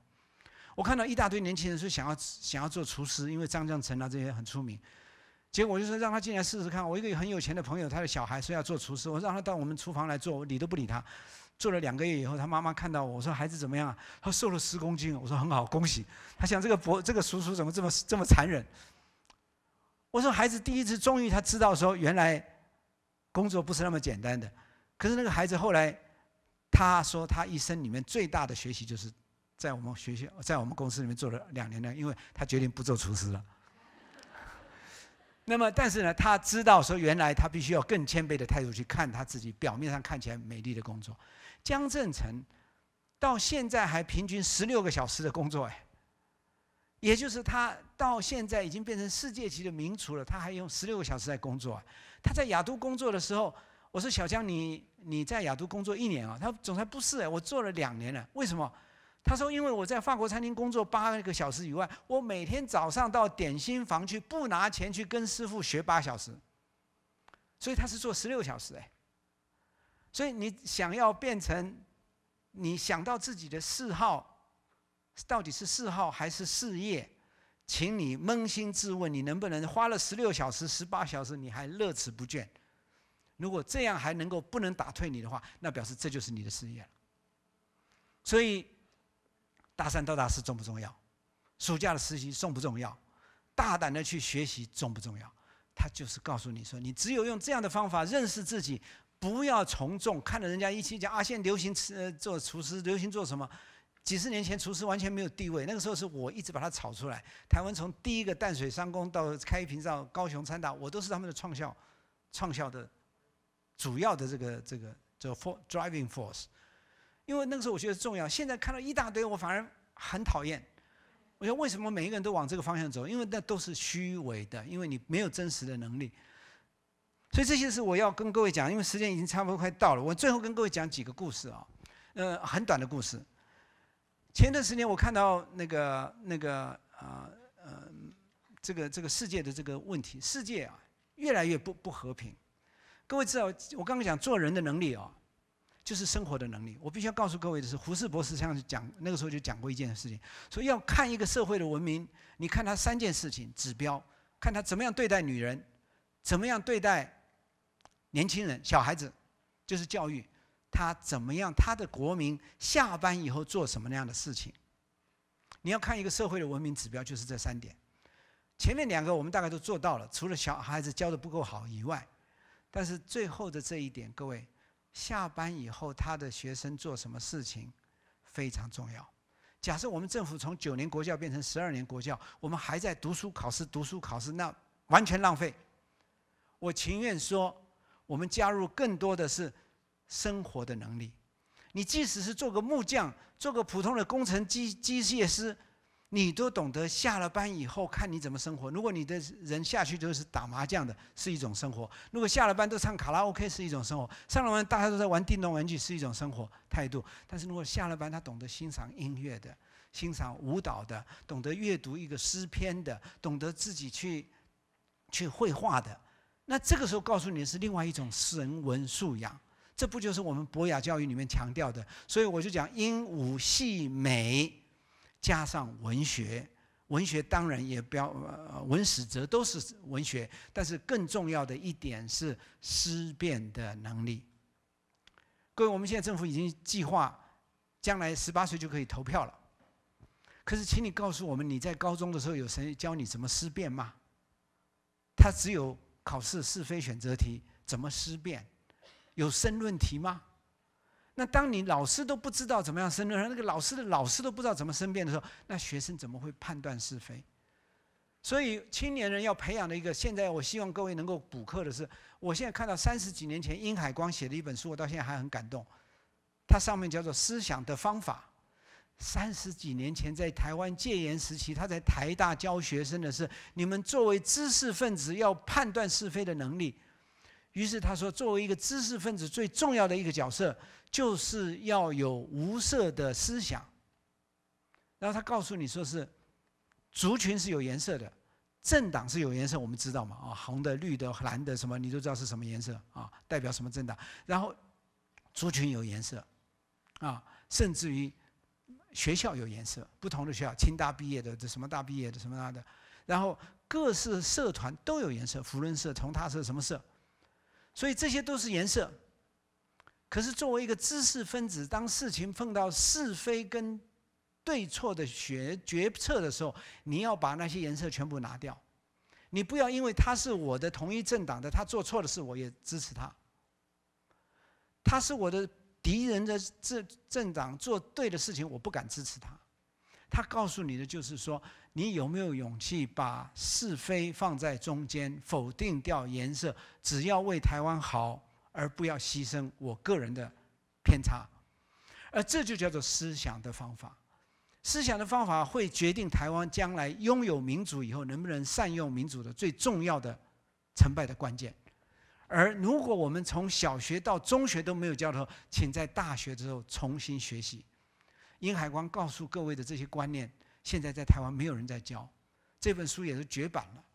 我看到一大堆年轻人说想要想要做厨师，因为张江成啊这些很出名。结果我就说让他进来试试看。我一个很有钱的朋友，他的小孩说要做厨师，我让他到我们厨房来做，我理都不理他。做了两个月以后，他妈妈看到我说孩子怎么样他瘦了十公斤。我说很好，恭喜。他想这个伯这个叔叔怎么这么这么残忍？我说孩子第一次终于他知道说原来工作不是那么简单的。可是那个孩子后来他说他一生里面最大的学习就是在我们学校在我们公司里面做了两年了，因为他决定不做厨师了。那么，但是呢，他知道说，原来他必须要更谦卑的态度去看他自己表面上看起来美丽的工作。江振成到现在还平均十六个小时的工作，哎，也就是他到现在已经变成世界级的名厨了，他还用十六个小时在工作。他在雅都工作的时候，我说小江，你你在雅都工作一年啊？他总裁不是，我做了两年了，为什么？他说：“因为我在法国餐厅工作八个小时以外，我每天早上到点心房去，不拿钱去跟师傅学八小时，所以他是做十六小时。”哎，所以你想要变成，你想到自己的嗜好，到底是嗜好还是事业，请你扪心自问：你能不能花了十六小时、十八小时，你还乐此不倦？如果这样还能够不能打退你的话，那表示这就是你的事业了。所以。大三到大四重不重要？暑假的实习重不重要？大胆的去学习重不重要？他就是告诉你说，你只有用这样的方法认识自己，不要从众。看着人家一起讲啊，现在流行吃做厨师，流行做什么？几十年前厨师完全没有地位，那个时候是我一直把它炒出来。台湾从第一个淡水商工到开平、到高雄餐大，我都是他们的创校、创校的主要的这个这个叫 driving force。因为那个时候我觉得重要，现在看到一大堆，我反而很讨厌。我说为什么每一个人都往这个方向走？因为那都是虚伪的，因为你没有真实的能力。所以这些是我要跟各位讲，因为时间已经差不多快到了。我最后跟各位讲几个故事啊，呃，很短的故事。前段时间我看到那个那个啊呃，这个这个世界的这个问题，世界啊越来越不不和平。各位知道，我刚刚讲做人的能力啊。就是生活的能力。我必须要告诉各位的是，胡适博士上样讲那个时候就讲过一件事情，说要看一个社会的文明，你看他三件事情指标，看他怎么样对待女人，怎么样对待年轻人、小孩子，就是教育他怎么样，他的国民下班以后做什么那样的事情。你要看一个社会的文明指标，就是这三点。前面两个我们大概都做到了，除了小孩子教的不够好以外，但是最后的这一点，各位。下班以后，他的学生做什么事情非常重要。假设我们政府从九年国教变成十二年国教，我们还在读书考试、读书考试，那完全浪费。我情愿说，我们加入更多的是生活的能力。你即使是做个木匠，做个普通的工程机机械师。你都懂得下了班以后看你怎么生活。如果你的人下去都是打麻将的，是一种生活；如果下了班都唱卡拉 OK 是一种生活；上了班大家都在玩电动玩具是一种生活态度。但是如果下了班他懂得欣赏音乐的、欣赏舞蹈的、懂得阅读一个诗篇的、懂得自己去去绘画的，那这个时候告诉你是另外一种人文素养。这不就是我们博雅教育里面强调的？所以我就讲因武戏美。加上文学，文学当然也标文史哲都是文学，但是更重要的一点是思辨的能力。各位，我们现在政府已经计划，将来十八岁就可以投票了。可是，请你告诉我们，你在高中的时候有谁教你怎么思辨吗？他只有考试是非选择题，怎么思辨？有申论题吗？那当你老师都不知道怎么样申论，那个老师的老师都不知道怎么申辩的时候，那学生怎么会判断是非？所以青年人要培养的一个，现在我希望各位能够补课的是，我现在看到三十几年前殷海光写的一本书，我到现在还很感动。它上面叫做《思想的方法》。三十几年前在台湾戒严时期，他在台大教学生的是：你们作为知识分子要判断是非的能力。于是他说：“作为一个知识分子，最重要的一个角色，就是要有无色的思想。”然后他告诉你说：“是族群是有颜色的，政党是有颜色，我们知道嘛？啊，红的、绿的、蓝的，什么你都知道是什么颜色啊，代表什么政党？然后族群有颜色，啊，甚至于学校有颜色，不同的学校，清大毕业的、这什么大毕业的、什么大的，然后各式社团都有颜色，福伦社、同他社什么社。”所以这些都是颜色。可是作为一个知识分子，当事情碰到是非跟对错的决决策的时候，你要把那些颜色全部拿掉。你不要因为他是我的同一政党的，他做错的事我也支持他；他是我的敌人的政政党做对的事情，我不敢支持他。他告诉你的就是说，你有没有勇气把是非放在中间，否定掉颜色，只要为台湾好，而不要牺牲我个人的偏差，而这就叫做思想的方法。思想的方法会决定台湾将来拥有民主以后能不能善用民主的最重要的成败的关键。而如果我们从小学到中学都没有教的，请在大学之后重新学习。殷海光告诉各位的这些观念，现在在台湾没有人在教，这本书也是绝版了。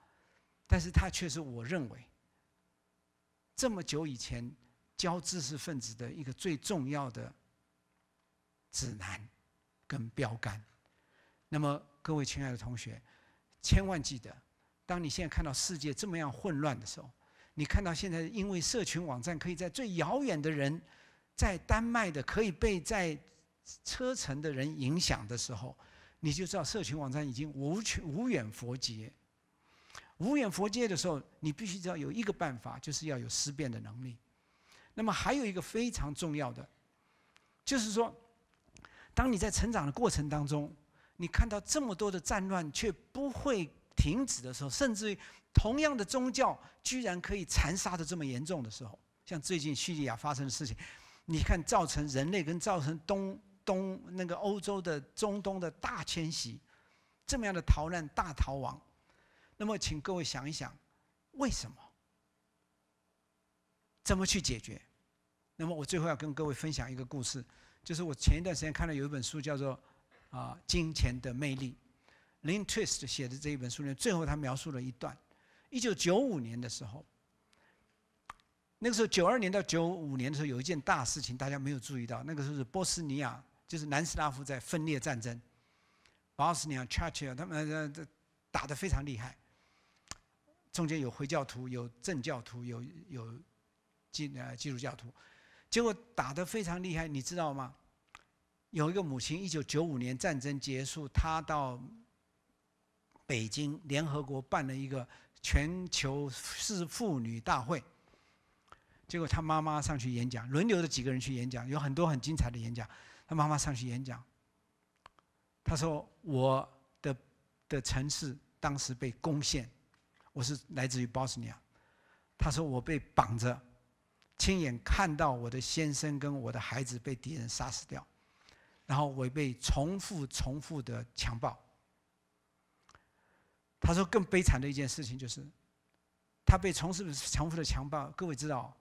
但是它却是我认为这么久以前教知识分子的一个最重要的指南跟标杆。那么各位亲爱的同学，千万记得，当你现在看到世界这么样混乱的时候，你看到现在因为社群网站可以在最遥远的人，在丹麦的可以被在。车臣的人影响的时候，你就知道社群网站已经无去无远佛界。无远佛界的时候，你必须知道有一个办法，就是要有思辨的能力。那么还有一个非常重要的，就是说，当你在成长的过程当中，你看到这么多的战乱却不会停止的时候，甚至于同样的宗教居然可以残杀的这么严重的时候，像最近叙利亚发生的事情，你看造成人类跟造成东。东那个欧洲的中东的大迁徙，这么样的逃难大逃亡，那么请各位想一想，为什么？怎么去解决？那么我最后要跟各位分享一个故事，就是我前一段时间看了有一本书，叫做《啊金钱的魅力》，林 Twist 写的这一本书呢，最后他描述了一段：一九九五年的时候，那个时候九二年到九五年的时候，有一件大事情，大家没有注意到，那个时候是波斯尼亚。就是南斯拉夫在分裂战争，保斯尼亚、恰切地他们这打得非常厉害。中间有回教徒、有正教徒、有有基呃基督教徒，结果打得非常厉害。你知道吗？有一个母亲，一九九五年战争结束，她到北京联合国办了一个全球是妇女大会。结果她妈妈上去演讲，轮流的几个人去演讲，有很多很精彩的演讲。他妈妈上去演讲，他说：“我的的城市当时被攻陷，我是来自于波斯尼亚。”他说：“我被绑着，亲眼看到我的先生跟我的孩子被敌人杀死掉，然后我被重复、重复的强暴。”他说：“更悲惨的一件事情就是，他被重复、重复的强暴。各位知道，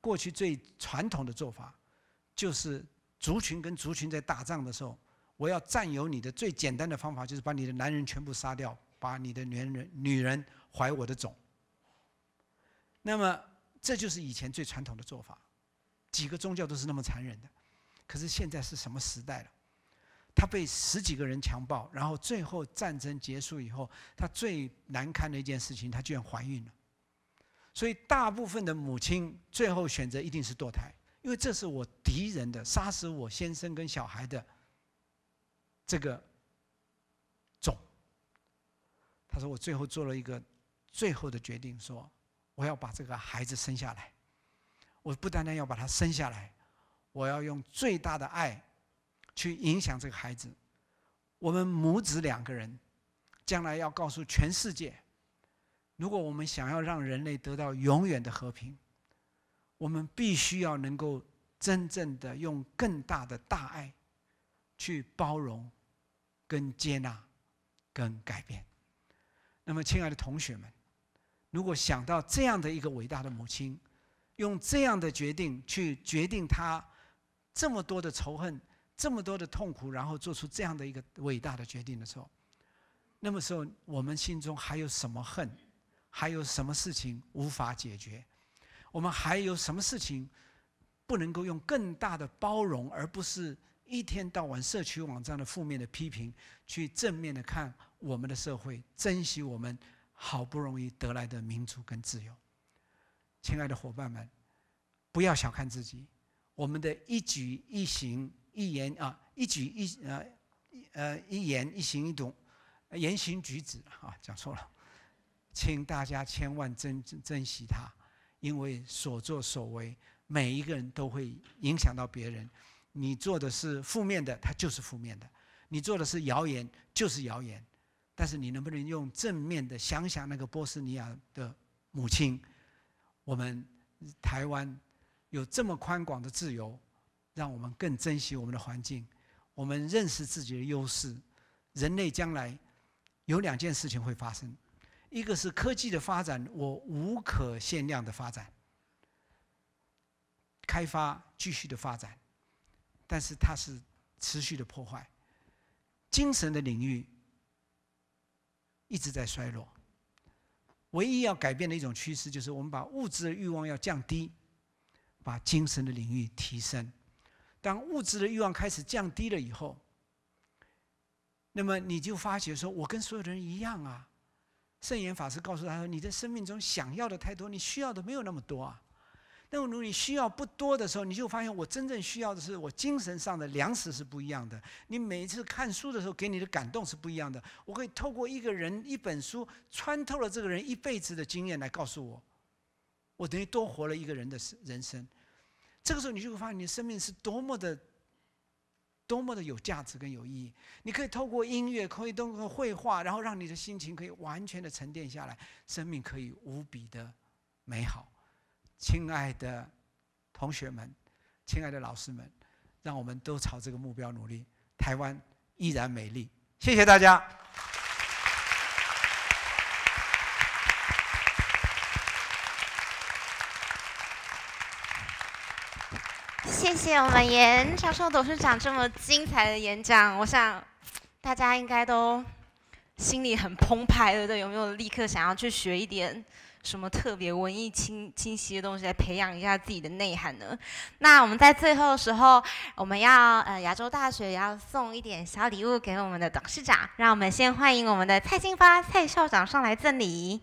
过去最传统的做法就是。”族群跟族群在打仗的时候，我要占有你的最简单的方法就是把你的男人全部杀掉，把你的女人、女人怀我的种。那么这就是以前最传统的做法，几个宗教都是那么残忍的。可是现在是什么时代了？他被十几个人强暴，然后最后战争结束以后，他最难堪的一件事情，他居然怀孕了。所以大部分的母亲最后选择一定是堕胎。因为这是我敌人的杀死我先生跟小孩的这个种。他说我最后做了一个最后的决定，说我要把这个孩子生下来。我不单单要把他生下来，我要用最大的爱去影响这个孩子。我们母子两个人将来要告诉全世界，如果我们想要让人类得到永远的和平。我们必须要能够真正的用更大的大爱去包容、跟接纳、跟改变。那么，亲爱的同学们，如果想到这样的一个伟大的母亲，用这样的决定去决定她这么多的仇恨、这么多的痛苦，然后做出这样的一个伟大的决定的时候，那么时候我们心中还有什么恨，还有什么事情无法解决？我们还有什么事情不能够用更大的包容，而不是一天到晚社区网站的负面的批评，去正面的看我们的社会，珍惜我们好不容易得来的民主跟自由。亲爱的伙伴们，不要小看自己，我们的一举一行、一言啊，一举一呃一呃一言一行一动，言行举止啊，讲错了，请大家千万珍珍惜它。因为所作所为，每一个人都会影响到别人。你做的是负面的，它就是负面的；你做的是谣言，就是谣言。但是你能不能用正面的想想那个波斯尼亚的母亲？我们台湾有这么宽广的自由，让我们更珍惜我们的环境。我们认识自己的优势。人类将来有两件事情会发生。一个是科技的发展，我无可限量的发展、开发、继续的发展，但是它是持续的破坏，精神的领域一直在衰落。唯一要改变的一种趋势，就是我们把物质的欲望要降低，把精神的领域提升。当物质的欲望开始降低了以后，那么你就发觉说，我跟所有的人一样啊。圣严法师告诉他说：“你的生命中想要的太多，你需要的没有那么多啊。那么，如果你需要不多的时候，你就发现我真正需要的是我精神上的粮食是不一样的。你每一次看书的时候给你的感动是不一样的。我可以透过一个人一本书，穿透了这个人一辈子的经验来告诉我，我等于多活了一个人的人生。这个时候，你就会发现你的生命是多么的。”多么的有价值跟有意义！你可以透过音乐，可以通过绘画，然后让你的心情可以完全的沉淀下来，生命可以无比的美好。亲爱的同学们，亲爱的老师们，让我们都朝这个目标努力。台湾依然美丽，谢谢大家。谢谢我们严长寿董事长这么精彩的演讲，我想大家应该都心里很澎湃，对不对？有没有立刻想要去学一点什么特别文艺、清清晰的东西来培养一下自己的内涵呢？那我们在最后的时候，我们要呃，亚洲大学也要送一点小礼物给我们的董事长，让我们先欢迎我们的蔡金发蔡校长上来赠礼。